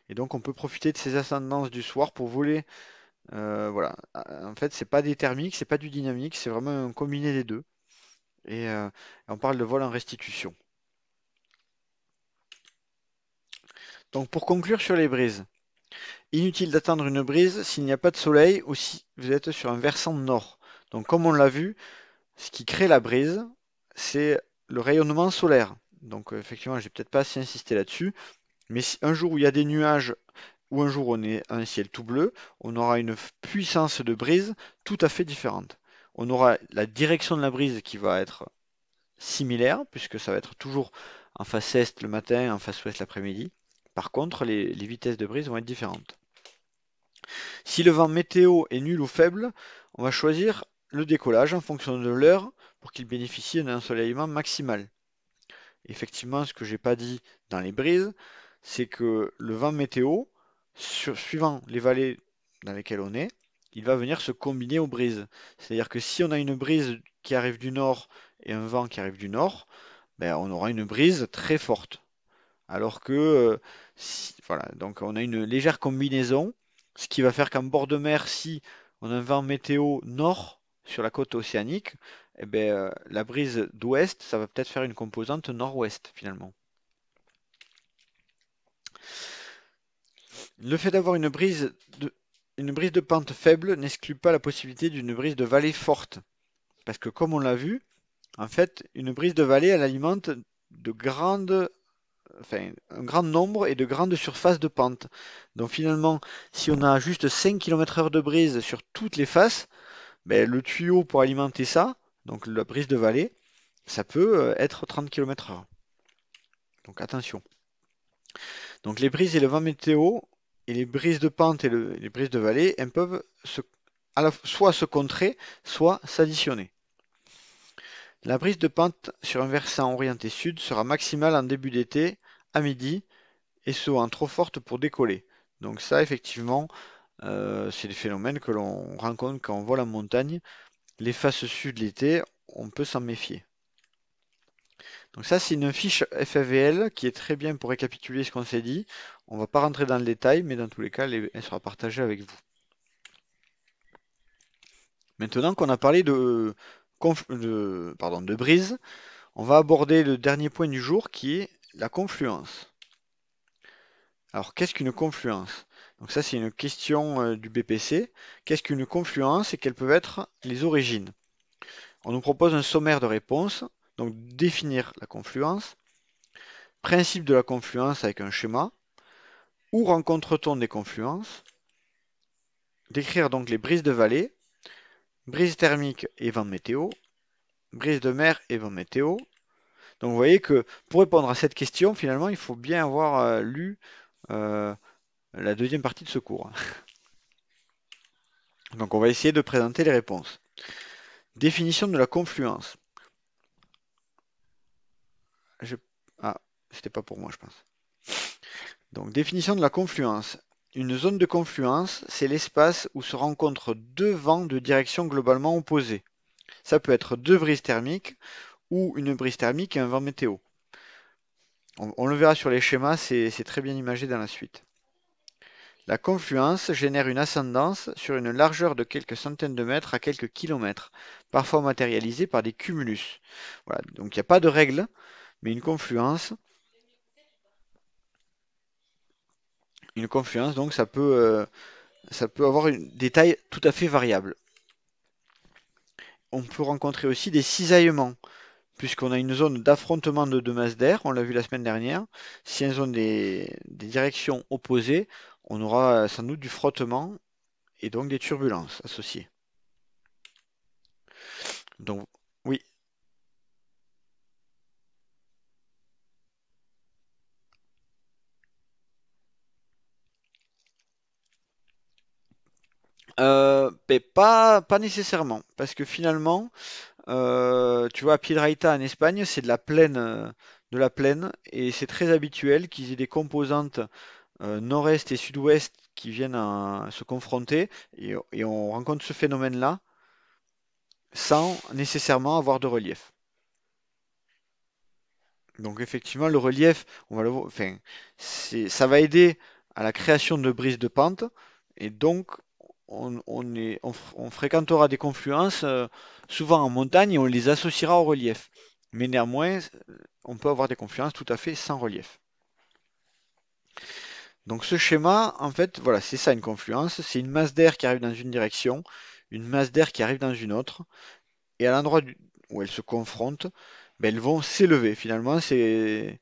Et donc on peut profiter de ces ascendances du soir pour voler. Euh, voilà. En fait, c'est pas des thermiques, c'est pas du dynamique, c'est vraiment un combiné des deux. Et on parle de vol en restitution. Donc pour conclure sur les brises, Inutile d'attendre une brise s'il n'y a pas de soleil ou si vous êtes sur un versant nord. Donc comme on l'a vu, ce qui crée la brise, c'est le rayonnement solaire. Donc euh, effectivement, je n'ai peut-être pas assez insisté là-dessus. Mais si un jour où il y a des nuages ou un jour où on est un ciel tout bleu, on aura une puissance de brise tout à fait différente. On aura la direction de la brise qui va être similaire, puisque ça va être toujours en face est le matin, en face ouest l'après-midi. Par contre, les vitesses de brise vont être différentes. Si le vent météo est nul ou faible, on va choisir le décollage en fonction de l'heure pour qu'il bénéficie d'un ensoleillement maximal. Effectivement, ce que je n'ai pas dit dans les brises, c'est que le vent météo, suivant les vallées dans lesquelles on est, il va venir se combiner aux brises. C'est-à-dire que si on a une brise qui arrive du nord et un vent qui arrive du nord, ben, on aura une brise très forte. Alors que, euh, voilà, donc on a une légère combinaison ce qui va faire qu'en bord de mer, si on a un vent météo nord sur la côte océanique, eh bien, euh, la brise d'ouest, ça va peut-être faire une composante nord-ouest finalement. Le fait d'avoir une brise de, une brise de pente faible n'exclut pas la possibilité d'une brise de vallée forte. Parce que comme on l'a vu, en fait, une brise de vallée, elle alimente de grandes un grand nombre et de grandes surfaces de pente. Donc finalement, si on a juste 5 km/h de brise sur toutes les faces, ben, le tuyau pour alimenter ça, donc la brise de vallée, ça peut euh, être 30 km/h. Donc attention. Donc les brises et le vent météo, et les brises de pente et les brises de vallée, elles peuvent soit se contrer, soit s'additionner. La brise de pente sur un versant orienté sud sera maximale en début d'été à midi et souvent trop forte pour décoller. Donc ça, effectivement, euh, c'est des phénomènes que l'on rencontre quand on voit la montagne. Les faces sud l'été, on peut s'en méfier. Donc ça, c'est une fiche FAVL qui est très bien pour récapituler ce qu'on s'est dit. On ne va pas rentrer dans le détail, mais dans tous les cas, elle sera partagée avec vous. Maintenant qu'on a parlé de, pardon, de brise, on va aborder le dernier point du jour qui est la confluence. Alors, qu'est-ce qu'une confluence Donc ça, c'est une question euh, du BPC. Qu'est-ce qu'une confluence et quelles peuvent être les origines On nous propose un sommaire de réponses, Donc, définir la confluence. Principe de la confluence avec un schéma. Où rencontre-t-on des confluences Décrire donc les brises de vallée, brise thermique et vent météo, brise de mer et vent météo, donc vous voyez que pour répondre à cette question, finalement, il faut bien avoir euh, lu euh, la deuxième partie de ce cours. (laughs) Donc on va essayer de présenter les réponses. Définition de la confluence. Ah, c'était pas pour moi, je pense. Donc définition de la confluence. Une zone de confluence, c'est l'espace où se rencontrent deux vents de direction globalement opposées. Ça peut être deux brises thermiques ou une brise thermique et un vent météo. On, le verra sur les schémas, c'est très bien imagé dans la suite. La confluence génère une ascendance sur une largeur de quelques centaines de mètres à quelques kilomètres, parfois matérialisée par des cumulus. donc il n'y a pas de règle, mais une confluence. Une confluence, donc euh, ça peut, avoir une, des tailles tout à fait variables. On peut rencontrer aussi des cisaillements puisqu'on a une zone d'affrontement de deux masses d'air, on l'a vu la semaine dernière. Si elles ont des, directions opposées, on aura sans doute du frottement et donc des turbulences associées. Donc, oui. Euh, pas, pas nécessairement, parce que finalement, euh, tu vois, Piedraita en Espagne, c'est de la plaine, euh, de la plaine, et c'est très habituel qu'ils aient des composantes euh, nord-est et sud-ouest qui viennent se confronter, et, on rencontre ce phénomène-là sans nécessairement avoir de relief. Donc effectivement, le relief, enfin, ça va aider à la création de brises de pente, et donc on, fréquentera des confluences euh, souvent en montagne et on les associera au relief. Mais néanmoins, on peut avoir des confluences tout à fait sans relief. Donc ce schéma, en fait, voilà, c'est ça une confluence. C'est une masse d'air qui arrive dans une direction, une masse d'air qui arrive dans une autre, et à l'endroit où elles se confrontent, ben, elles vont s'élever. Finalement, c'est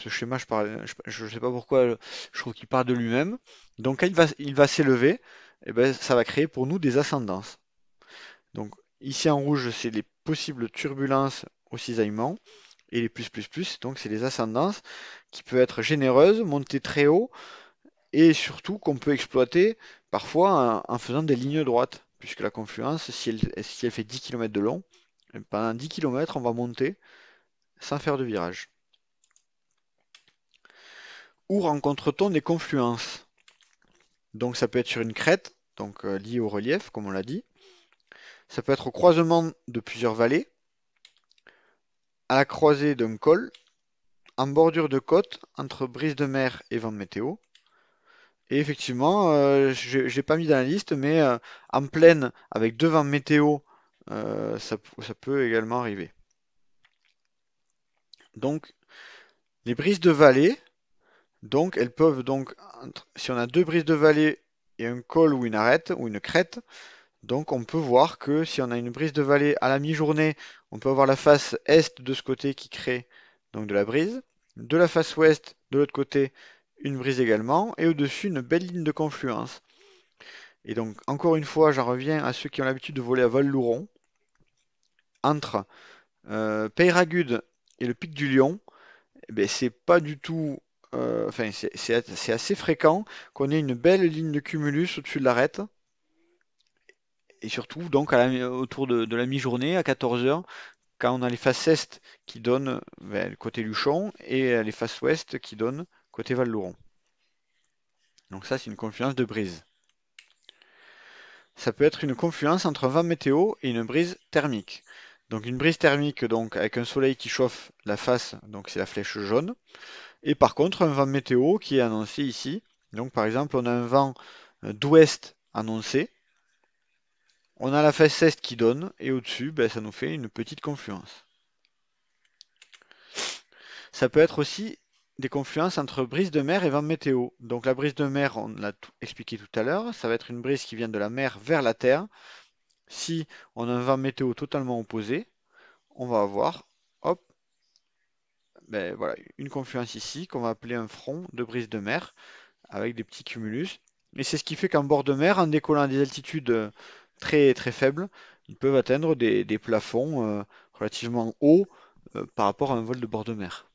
ce schéma, je ne sais pas pourquoi, je trouve qu'il part de lui-même. Donc quand il va, s'élever, eh ben, ça va créer pour nous des ascendances. Donc ici en rouge, c'est les possibles turbulences au cisaillement. Et les plus plus plus, donc c'est les ascendances qui peuvent être généreuses, monter très haut, et surtout qu'on peut exploiter parfois en, faisant des lignes droites, puisque la confluence, si elle, si elle fait 10 km de long, eh ben, pendant 10 km on va monter sans faire de virage. Où rencontre-t-on des confluences? Donc ça peut être sur une crête, donc euh, liée au relief, comme on l'a dit. Ça peut être au croisement de plusieurs vallées, à la croisée d'un col, en bordure de côte, entre brise de mer et vent météo. Et effectivement, euh, je n'ai pas mis dans la liste, mais euh, en plaine, avec deux vents météo, ça, ça peut également arriver. Donc, les brises de vallée, donc, elles peuvent donc, si on a deux brises de vallée et un col ou une arête ou une crête, donc on peut voir que si on a une brise de vallée à la mi-journée, on peut avoir la face est de ce côté qui crée donc de la brise, de la face ouest de l'autre côté une brise également, et au-dessus une belle ligne de confluence. Et donc encore une fois, j'en reviens à ceux qui ont l'habitude de voler à Val-Louron, entre euh, Peyragude et le pic du Lion, eh ben, c'est pas du tout euh, enfin, c'est assez fréquent qu'on ait une belle ligne de cumulus au-dessus de l'arête. Et surtout, donc, autour de, la mi-journée, à 14h, quand on a les faces est qui donnent côté Luchon et euh, les faces ouest qui donnent côté val Donc, ça, c'est une confluence de brise. Ça peut être une confluence entre un vent météo et une brise thermique. Donc une brise thermique donc avec un soleil qui chauffe la face, donc c'est la flèche jaune. Et par contre, un vent météo qui est annoncé ici. Donc par exemple, on a un vent euh, d'ouest annoncé. On a la face est qui donne, et au-dessus, ben, ça nous fait une petite confluence. Ça peut être aussi des confluences entre brise de mer et vent météo. Donc la brise de mer, on l'a expliqué tout à l'heure, ça va être une brise qui vient de la mer vers la terre. Si on a un vent météo totalement opposé, on va avoir ben, une confluence ici qu'on va appeler un front de brise de mer avec des petits cumulus. Et c'est ce qui fait qu'en bord de mer, en décollant à des altitudes euh, très très faibles, ils peuvent atteindre des, plafonds euh, relativement hauts euh, par rapport à un vol de bord de mer.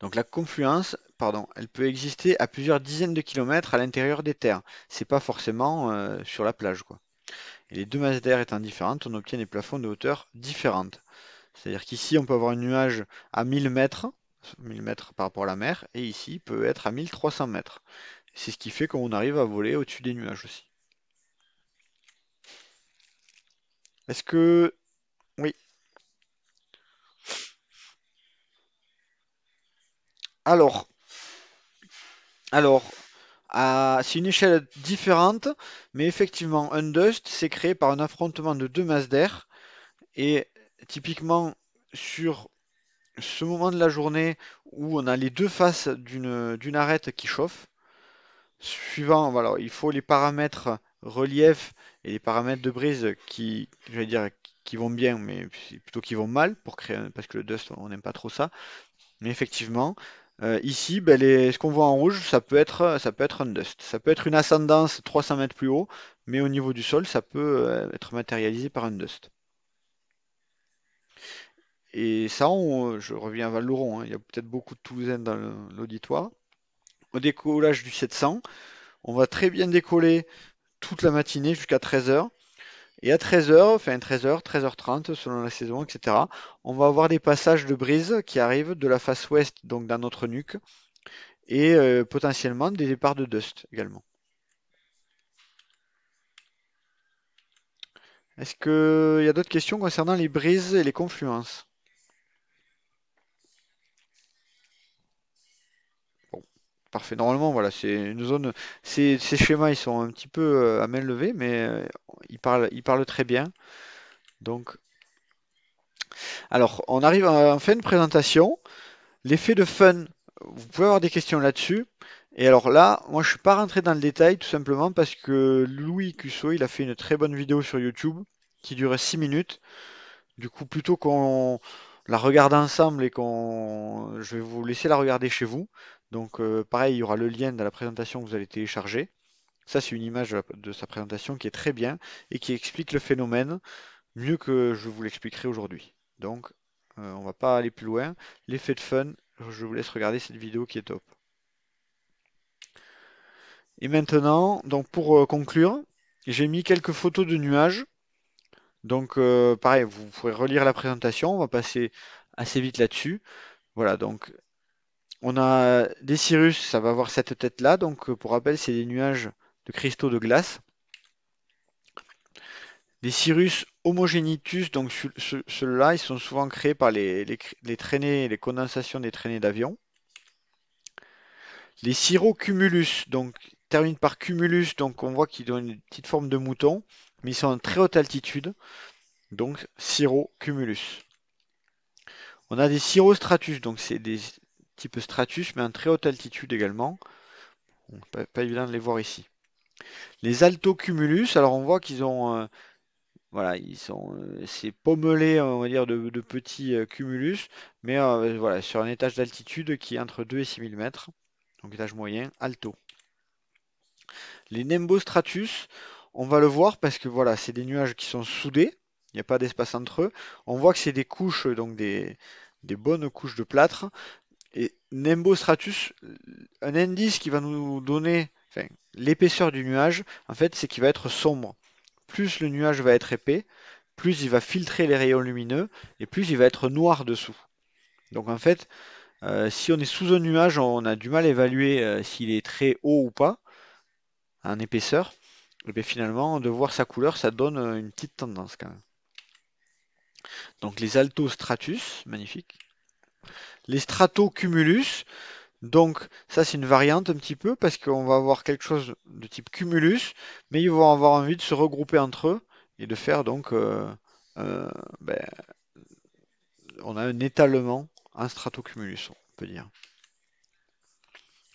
Donc la confluence, pardon, elle peut exister à plusieurs dizaines de kilomètres à l'intérieur des terres. C'est pas forcément sur la plage, les deux masses d'air étant différentes, on obtient des plafonds de hauteur différentes. C'est-à-dire qu'ici, on peut avoir un nuage à 1000 mètres, 1000 mètres par rapport à la mer, et ici, il peut être à 1300 mètres. C'est ce qui fait qu'on arrive à voler au-dessus des nuages aussi. Est-ce que... Oui. Alors... Alors, c'est une échelle différente, mais effectivement, un dust, c'est créé par un affrontement de deux masses d'air, et typiquement sur ce moment de la journée où on a les deux faces d'une arête qui chauffe, suivant, voilà, il faut les paramètres relief et les paramètres de brise qui, vais dire, qui vont bien, mais plutôt qui vont mal, pour créer, parce que le dust, on n'aime pas trop ça. Mais effectivement, euh, ici, ben, ce qu'on voit en rouge, ça peut, être, ça peut être un dust. Ça peut être une ascendance 300 mètres plus haut, mais au niveau du sol, ça peut euh, être matérialisé par un dust. Et ça, je reviens à val hein. il y a peut-être beaucoup de Toulousains dans l'auditoire. Au décollage du 700, on va très bien décoller toute la matinée jusqu'à 13h. Et à 13h, enfin 13h, 13h30 selon la saison, etc., on va avoir des passages de brise qui arrivent de la face ouest, donc dans notre nuque, et euh, potentiellement des départs de dust également. Est-ce qu'il y a d'autres questions concernant les brises et les confluences Parfait. Normalement, voilà, c'est une zone. Ces, schémas, ils sont un petit peu euh, à main levée, mais euh, ils parlent, très bien. Donc, alors, on arrive en fin de présentation. L'effet de fun, vous pouvez avoir des questions là-dessus. Et alors là, moi, je ne suis pas rentré dans le détail, tout simplement parce que Louis Cusso, il a fait une très bonne vidéo sur YouTube qui durait 6 minutes. Du coup, plutôt qu'on la regarde ensemble et qu'on, je vais vous laisser la regarder chez vous. Donc euh, pareil, il y aura le lien dans la présentation que vous allez télécharger. Ça, c'est une image de sa présentation qui est très bien et qui explique le phénomène mieux que je vous l'expliquerai aujourd'hui. Donc, on euh, on va pas aller plus loin. L'effet de fun, je vous laisse regarder cette vidéo qui est top. Et maintenant, donc pour euh, conclure, j'ai mis quelques photos de nuages. Donc pareil, vous pourrez relire la présentation, on va passer assez vite là-dessus. Voilà, donc on a des cirrus, ça va avoir cette tête-là. Donc, euh, pour rappel, c'est des nuages de cristaux de glace. Des cirrus homogénitus, donc ceux-là, ils sont souvent créés par les, traînées, les condensations des traînées d'avion. Les cirrocumulus, donc termine par cumulus, donc on voit qu'ils ont une petite forme de mouton, mais ils sont en très haute altitude, donc cirrocumulus. On a des cirrostratus, donc c'est des peu stratus, mais en très haute altitude également. pas, évident de les voir ici. Les alto cumulus alors on voit qu'ils ont, euh, voilà, ils sont, euh, c'est pommelé, on va dire, de, petits euh, cumulus, mais voilà, sur un étage d'altitude qui est entre 2 et 6000 mètres, donc étage moyen, alto. Les nembostratus, on va le voir parce que voilà, c'est des nuages qui sont soudés, il n'y a pas d'espace entre eux. On voit que c'est des couches, donc des, des bonnes couches de plâtre, et Nembo un indice qui va nous donner l'épaisseur du nuage, en fait, c'est qu'il va être sombre. Plus le nuage va être épais, plus il va filtrer les rayons lumineux et plus il va être noir dessous. Donc en fait, euh, si on est sous un nuage, on a du mal à évaluer euh, s'il est très haut ou pas en épaisseur. Et bien finalement, de voir sa couleur, ça donne euh, une petite tendance quand même. Donc les Altostratus, magnifique les stratocumulus. Donc ça c'est une variante un petit peu parce qu'on va avoir quelque chose de type cumulus, mais ils vont avoir envie de se regrouper entre eux et de faire donc euh, euh, ben, on a un étalement, un stratocumulus, on peut dire.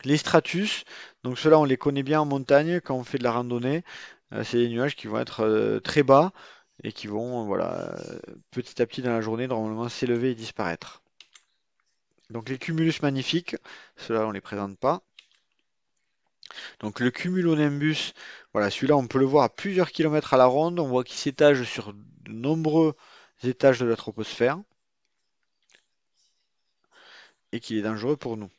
Les stratus, donc ceux-là on les connaît bien en montagne quand on fait de la randonnée, euh, c'est des nuages qui vont être très bas et qui vont voilà petit à petit dans la journée normalement s'élever et disparaître. Donc les cumulus magnifiques, ceux-là on ne les présente pas. Donc le cumulonimbus, voilà, celui-là on peut le voir à plusieurs kilomètres à la ronde, on voit qu'il s'étage sur de nombreux étages de la troposphère et qu'il est dangereux pour nous.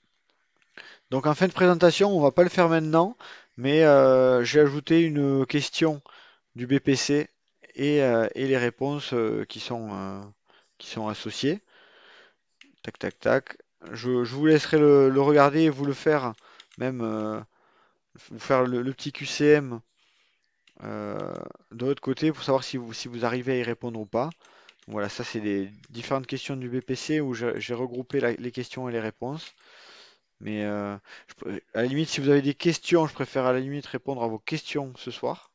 Donc en fin de présentation, on ne va pas le faire maintenant, mais euh, j'ai ajouté une question du BPC euh, et, les réponses euh, qui, sont, qui sont associées. Tac, tac, tac. Je, vous laisserai le, regarder et vous le faire, même euh, vous faire le, petit QCM euh, de l'autre côté pour savoir si vous, si vous arrivez à y répondre ou pas. Voilà, ça c'est des différentes questions du BPC où j'ai regroupé les questions et les réponses. Mais euh, à la limite, si vous avez des questions, je préfère à la limite répondre à vos questions ce soir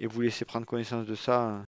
et vous laisser prendre connaissance de ça. Hein.